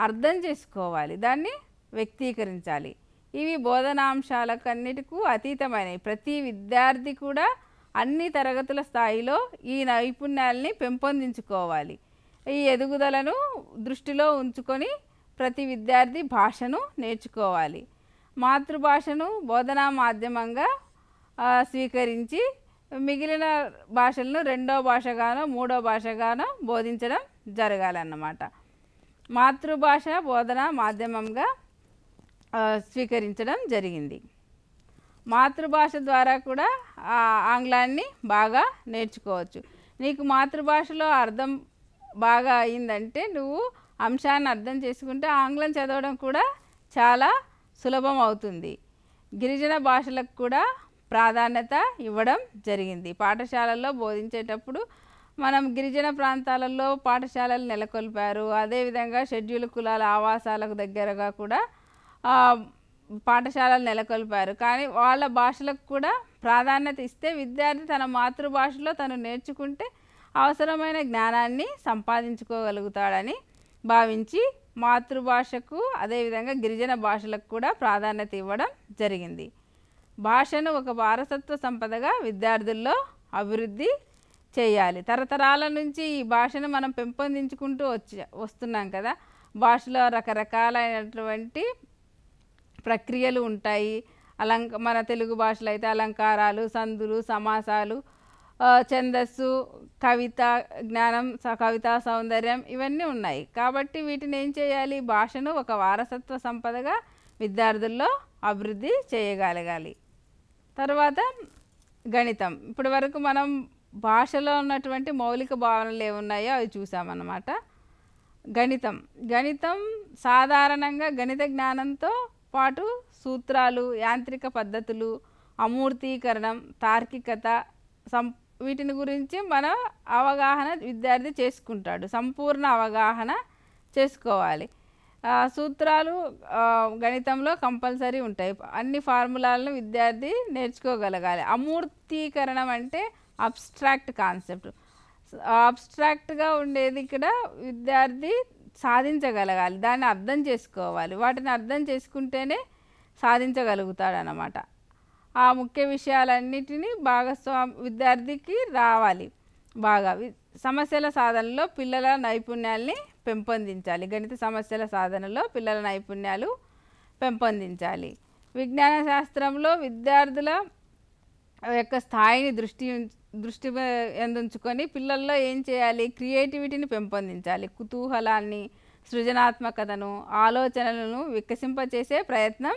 అర్థం చేసుకోవాలి దాన్ని వ్యక్తీకరించాలి ఇవి బోధనాంశాలకన్నిటికూ అతీతమైనవి ప్రతి విద్యార్థి కూడా అన్ని తరగతుల స్థాయిలో ఈ నైపుణ్యాలని పెంపొందించుకోవాలి ఈ ఎదుగుదలను దృష్టిలో ఉంచుకొని ప్రతి విద్యార్థి భాషను నేర్చుకోవాలి మాతృభాషను బోధనా మాధ్యమంగా స్వీకరించి మిగిలిన భాషలను రెండో భాషగానో మూడో భాషగానో బోధించడం జరగాలన్నమాట మాతృభాష బోధన మాధ్యమంగా స్వీకరించడం జరిగింది మాతృభాష ద్వారా కూడా ఆంగ్లాన్ని బాగా నేర్చుకోవచ్చు నీకు మాతృభాషలో అర్థం బాగా అయిందంటే నువ్వు అంశాన్ని అర్థం చేసుకుంటే ఆంగ్లం చదవడం కూడా చాలా సులభం అవుతుంది గిరిజన భాషలకు కూడా ప్రాధాన్యత ఇవ్వడం జరిగింది పాఠశాలల్లో బోధించేటప్పుడు మనం గిరిజన ప్రాంతాలలో పాఠశాలలు నెలకొల్పారు అదేవిధంగా షెడ్యూల్ కులాల ఆవాసాలకు దగ్గరగా కూడా పాఠశాలలు నెలకొల్పారు కానీ వాళ్ళ భాషలకు కూడా ప్రాధాన్యత ఇస్తే విద్యార్థి తన మాతృభాషలో తను నేర్చుకుంటే అవసరమైన జ్ఞానాన్ని సంపాదించుకోగలుగుతాడని భావించి మాతృభాషకు అదేవిధంగా గిరిజన భాషలకు కూడా ప్రాధాన్యత ఇవ్వడం జరిగింది భాషను ఒక వారసత్వ సంపదగా విద్యార్థుల్లో అభివృద్ధి చేయాలి తరతరాల నుంచి ఈ భాషను మనం పెంపొందించుకుంటూ వచ్చి వస్తున్నాం కదా భాషలో రకరకాలైనటువంటి ప్రక్రియలు ఉంటాయి అలంక మన తెలుగు భాషలో అయితే అలంకారాలు సందులు సమాసాలు ఛందస్సు కవిత జ్ఞానం కవితా సౌందర్యం ఇవన్నీ ఉన్నాయి కాబట్టి వీటిని ఏం చేయాలి భాషను ఒక వారసత్వ సంపదగా విద్యార్థుల్లో అభివృద్ధి చేయగలగాలి తర్వాత గణితం ఇప్పటి వరకు మనం భాషలో ఉన్నటువంటి మౌలిక భావనలు ఏమున్నాయో అవి చూసామన్నమాట గణితం గణితం సాధారణంగా గణిత జ్ఞానంతో పాటు సూత్రాలు యాంత్రిక పద్ధతులు అమూర్తీకరణం తార్కికత సం వీటిని గురించి మన అవగాహన విద్యార్థి చేసుకుంటాడు సంపూర్ణ అవగాహన చేసుకోవాలి సూత్రాలు గణితంలో కంపల్సరీ ఉంటాయి అన్ని ఫార్ములాలను విద్యార్థి నేర్చుకోగలగాలి అమూర్తీకరణం అంటే అబ్స్ట్రాక్ట్ కాన్సెప్ట్ అబ్స్ట్రాక్ట్గా ఉండేది ఇక్కడ విద్యార్థి సాధించగలగాలి దాన్ని అర్థం చేసుకోవాలి వాటిని అర్థం చేసుకుంటేనే సాధించగలుగుతాడనమాట ఆ ముఖ్య విషయాలన్నిటినీ భాగస్వామి విద్యార్థికి రావాలి బాగా సమస్యల సాధనలో పిల్లల నైపుణ్యాల్ని పెంపొందించాలి గణిత సమస్యల సాధనలో పిల్లల నైపుణ్యాలు పెంపొందించాలి విజ్ఞాన శాస్త్రంలో విద్యార్థుల యొక్క స్థాయిని దృష్టి దృష్టి ఎందుంచుకొని పిల్లల్లో ఏం చేయాలి క్రియేటివిటీని పెంపొందించాలి కుతూహలాన్ని సృజనాత్మకతను ఆలోచనలను వికసింపచేసే ప్రయత్నం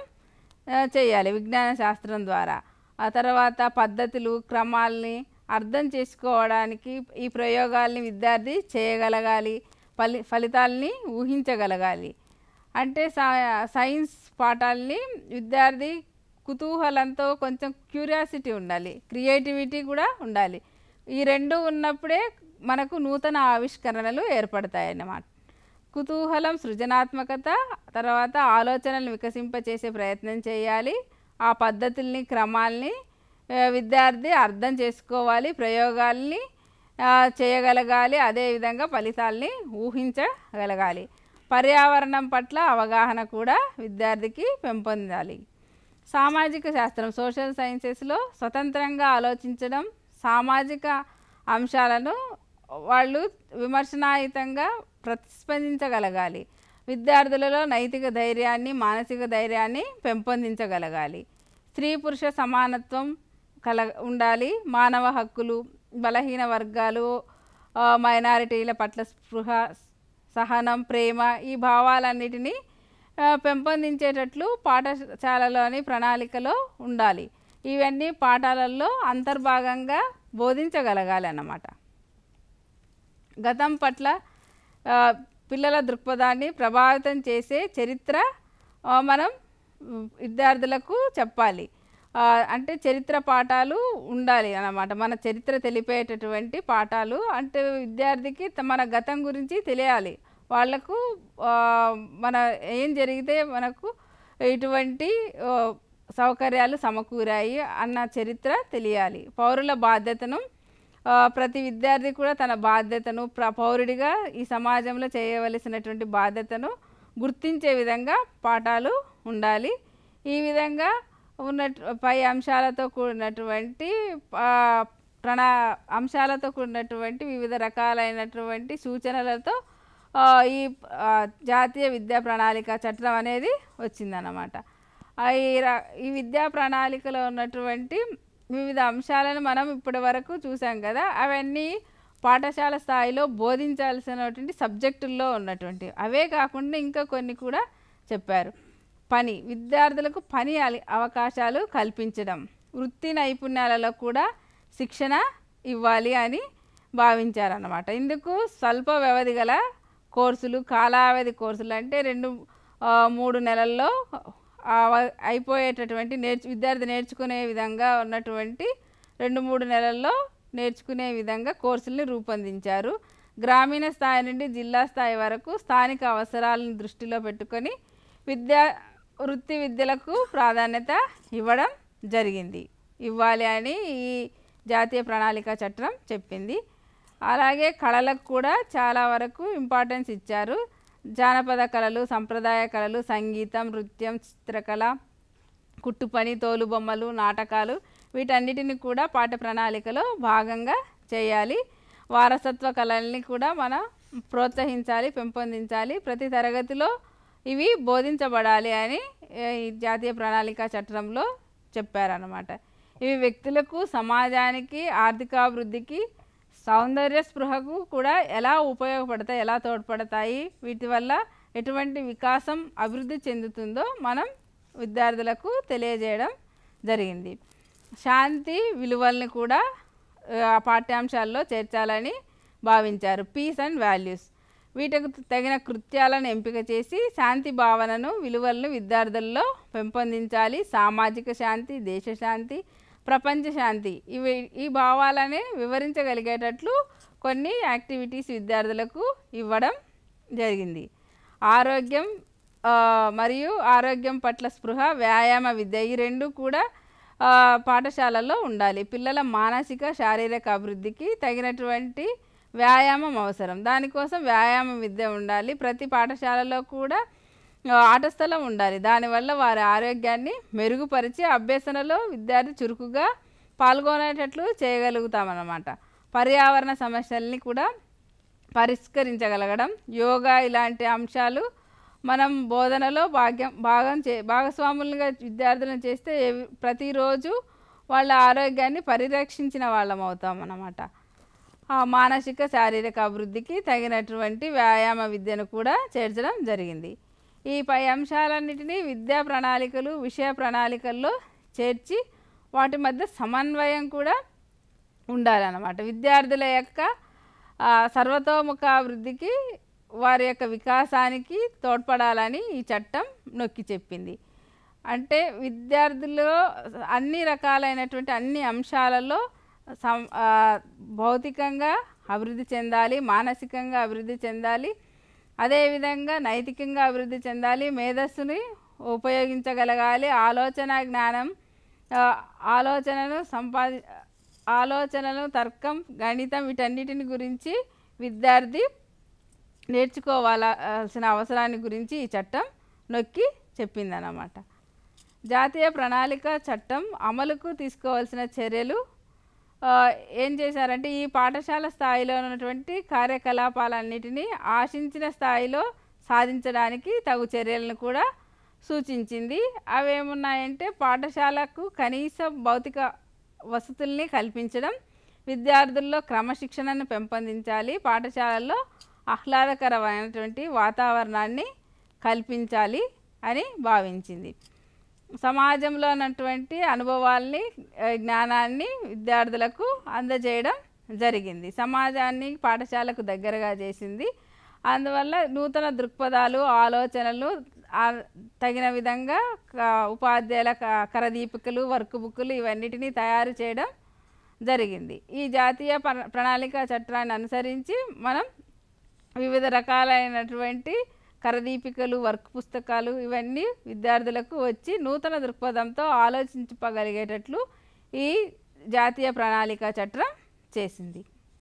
చేయాలి విజ్ఞాన శాస్త్రం ద్వారా ఆ తర్వాత పద్ధతులు క్రమాల్ని అర్థం చేసుకోవడానికి ఈ ప్రయోగాల్ని విద్యార్థి చేయగలగాలి ఫలి ఫలితాల్ని ఊహించగలగాలి అంటే సైన్స్ పాఠాల్ని విద్యార్థి కుతూహలంతో కొంచెం క్యూరియాసిటీ ఉండాలి క్రియేటివిటీ కూడా ఉండాలి ఈ రెండు ఉన్నప్పుడే మనకు నూతన ఆవిష్కరణలు ఏర్పడతాయన్నమాట కుతూహలం సృజనాత్మకత తర్వాత ఆలోచనలు వికసింపచేసే ప్రయత్నం చేయాలి ఆ పద్ధతుల్ని క్రమాల్ని విద్యార్థి అర్థం చేసుకోవాలి ప్రయోగాల్ని చేయగలగాలి అదేవిధంగా ఫలితాల్ని ఊహించగలగాలి పర్యావరణం పట్ల అవగాహన కూడా విద్యార్థికి పెంపొందాలి సామాజిక శాస్త్రం సోషల్ సైన్సెస్లో స్వతంత్రంగా ఆలోచించడం సామాజిక అంశాలను వాళ్ళు విమర్శనాయుతంగా ప్రతిస్పందించగలగాలి విద్యార్థులలో నైతిక ధైర్యాన్ని మానసిక ధైర్యాన్ని పెంపొందించగలగాలి స్త్రీ పురుష సమానత్వం కల ఉండాలి మానవ హక్కులు బలహీన వర్గాలు మైనారిటీల పట్ల స్పృహ సహనం ప్రేమ ఈ భావాలన్నిటినీ పెంపొందించేటట్లు పాఠశాలలోని ప్రణాళికలో ఉండాలి ఇవన్నీ పాఠాలలో అంతర్భాగంగా బోధించగలగాలి అన్నమాట గతం పట్ల పిల్లల దృక్పథాన్ని ప్రభావితం చేసే చరిత్ర మనం విద్యార్థులకు చెప్పాలి అంటే చరిత్ర పాఠాలు ఉండాలి అన్నమాట మన చరిత్ర తెలిపేటటువంటి పాఠాలు అంటే విద్యార్థికి మన గతం గురించి తెలియాలి వాళ్లకు మన ఏం జరిగితే మనకు ఇటువంటి సౌకర్యాలు సమకూరాయి అన్న చరిత్ర తెలియాలి పౌరుల బాధ్యతను ప్రతి విద్యార్థి కూడా తన బాధ్యతను ప్ర పౌరుడిగా ఈ సమాజంలో చేయవలసినటువంటి బాధ్యతను గుర్తించే విధంగా పాఠాలు ఉండాలి ఈ విధంగా ఉన్న పై అంశాలతో కూడినటువంటి ప్రణా అంశాలతో కూడినటువంటి వివిధ రకాలైనటువంటి సూచనలతో ఈ జాతీయ విద్యా ప్రణాళిక చట్టం అనేది వచ్చిందన్నమాట ఈ విద్యా ప్రణాళికలో ఉన్నటువంటి వివిధ అంశాలను మనం ఇప్పటి వరకు చూసాం కదా అవన్నీ పాఠశాల స్థాయిలో బోధించాల్సినటువంటి సబ్జెక్టుల్లో ఉన్నటువంటి అవే కాకుండా ఇంకా కొన్ని కూడా చెప్పారు పని విద్యార్థులకు పని అవకాశాలు కల్పించడం వృత్తి నైపుణ్యాలలో కూడా శిక్షణ ఇవ్వాలి అని భావించారన్నమాట ఇందుకు స్వల్ప వ్యవధి గల కోర్సులు కాలావధి కోర్సులు అంటే రెండు మూడు నెలల్లో అయిపోయేటటువంటి నేర్చు విద్యార్థి నేర్చుకునే విధంగా ఉన్నటువంటి రెండు మూడు నెలల్లో నేర్చుకునే విధంగా కోర్సుల్ని రూపొందించారు గ్రామీణ స్థాయి నుండి జిల్లా స్థాయి వరకు స్థానిక అవసరాలను దృష్టిలో పెట్టుకొని విద్యా వృత్తి విద్యలకు ప్రాధాన్యత ఇవ్వడం జరిగింది ఇవ్వాలి అని ఈ జాతీయ ప్రణాళిక చట్టం చెప్పింది అలాగే కళలకు కూడా చాలా వరకు ఇంపార్టెన్స్ ఇచ్చారు జానపద కళలు సంప్రదాయ కళలు సంగీతం నృత్యం చిత్రకళ కుట్టుపని తోలుబొమ్మలు నాటకాలు వీటన్నిటిని కూడా పాఠ ప్రణాళికలో భాగంగా చేయాలి వారసత్వ కళల్ని కూడా మనం ప్రోత్సహించాలి పెంపొందించాలి ప్రతి తరగతిలో ఇవి బోధించబడాలి అని జాతీయ ప్రణాళిక చట్టంలో చెప్పారనమాట ఇవి వ్యక్తులకు సమాజానికి ఆర్థికాభివృద్ధికి సౌందర్య స్పృహకు కూడా ఎలా ఉపయోగపడతాయి ఎలా తోడ్పడతాయి వీటి వల్ల ఎటువంటి వికాసం అభివృద్ధి చెందుతుందో మనం విద్యార్థులకు తెలియజేయడం జరిగింది శాంతి విలువల్ని కూడా పాఠ్యాంశాల్లో చేర్చాలని భావించారు పీస్ అండ్ వాల్యూస్ వీటకు తగిన కృత్యాలను ఎంపిక చేసి శాంతి భావనను విలువలను విద్యార్థుల్లో పెంపొందించాలి సామాజిక శాంతి దేశశాంతి ప్రపంచ శాంతి ఇవి ఈ భావాలనే వివరించగలిగేటట్లు కొన్ని యాక్టివిటీస్ విద్యార్థులకు ఇవ్వడం జరిగింది ఆరోగ్యం మరియు ఆరోగ్యం పట్ల స్పృహ వ్యాయామ విద్య ఈ రెండు కూడా పాఠశాలలో ఉండాలి పిల్లల మానసిక శారీరక అభివృద్ధికి తగినటువంటి వ్యాయామం అవసరం దానికోసం వ్యాయామ విద్య ఉండాలి ప్రతి పాఠశాలలో కూడా ఆటస్థలం ఉండాలి దానివల్ల వారి ఆరోగ్యాన్ని మెరుగుపరిచి అభ్యసనలో విద్యార్థి చురుకుగా పాల్గొనేటట్లు చేయగలుగుతామన్నమాట పర్యావరణ సమస్యల్ని కూడా పరిష్కరించగలగడం యోగా ఇలాంటి అంశాలు మనం బోధనలో భాగ్యం భాగం చే భాగస్వాములుగా విద్యార్థులను చేస్తే ప్రతిరోజు వాళ్ళ ఆరోగ్యాన్ని పరిరక్షించిన వాళ్ళం అవుతాం అన్నమాట మానసిక శారీరక అభివృద్ధికి తగినటువంటి వ్యాయామ విద్యను కూడా చేర్చడం జరిగింది ఈ పై అంశాలన్నింటినీ విద్యా ప్రణాళికలు విషయ ప్రణాళికల్లో చేర్చి వాటి మధ్య సమన్వయం కూడా ఉండాలన్నమాట విద్యార్థుల యొక్క సర్వతోముఖ అభివృద్ధికి వారి యొక్క వికాసానికి తోడ్పడాలని ఈ చట్టం నొక్కి చెప్పింది అంటే విద్యార్థుల్లో అన్ని రకాలైనటువంటి అన్ని అంశాలలో భౌతికంగా అభివృద్ధి చెందాలి మానసికంగా అభివృద్ధి చెందాలి అదేవిధంగా నైతికంగా అభివృద్ధి చెందాలి మేధస్సుని ఉపయోగించగలగాలి ఆలోచన జ్ఞానం ఆలోచనను సంపాది ఆలోచనలు తర్కం గణితం వీటన్నిటిని గురించి విద్యార్థి నేర్చుకోవాల్సిన అవసరాన్ని గురించి ఈ చట్టం నొక్కి చెప్పిందన్నమాట జాతీయ ప్రణాళిక చట్టం అమలుకు తీసుకోవాల్సిన చర్యలు ఏం చేశారంటే ఈ పాఠశాల స్థాయిలో ఉన్నటువంటి కార్యకలాపాలన్నిటినీ ఆశించిన స్థాయిలో సాధించడానికి తగు చర్యలను కూడా సూచించింది అవేమున్నాయంటే పాఠశాలకు కనీస భౌతిక వసతుల్ని కల్పించడం విద్యార్థుల్లో క్రమశిక్షణను పెంపొందించాలి పాఠశాలల్లో ఆహ్లాదకరమైనటువంటి వాతావరణాన్ని కల్పించాలి అని భావించింది సమాజంలో ఉన్నటువంటి అనుభవాల్ని జ్ఞానాన్ని విద్యార్థులకు అందజేయడం జరిగింది సమాజాన్ని పాఠశాలకు దగ్గరగా చేసింది అందువల్ల నూతన దృక్పథాలు ఆలోచనలు తగిన విధంగా ఉపాధ్యాయుల కరదీపికలు వర్క్ బుక్లు ఇవన్నిటినీ తయారు చేయడం జరిగింది ఈ జాతీయ ప్రణాళిక చట్టాన్ని అనుసరించి మనం వివిధ రకాలైనటువంటి కరదీపికలు వర్క్ పుస్తకాలు ఇవన్నీ విద్యార్థులకు వచ్చి నూతన దృక్పథంతో ఆలోచించగలిగేటట్లు ఈ జాతీయ ప్రణాళిక చట్టం చేసింది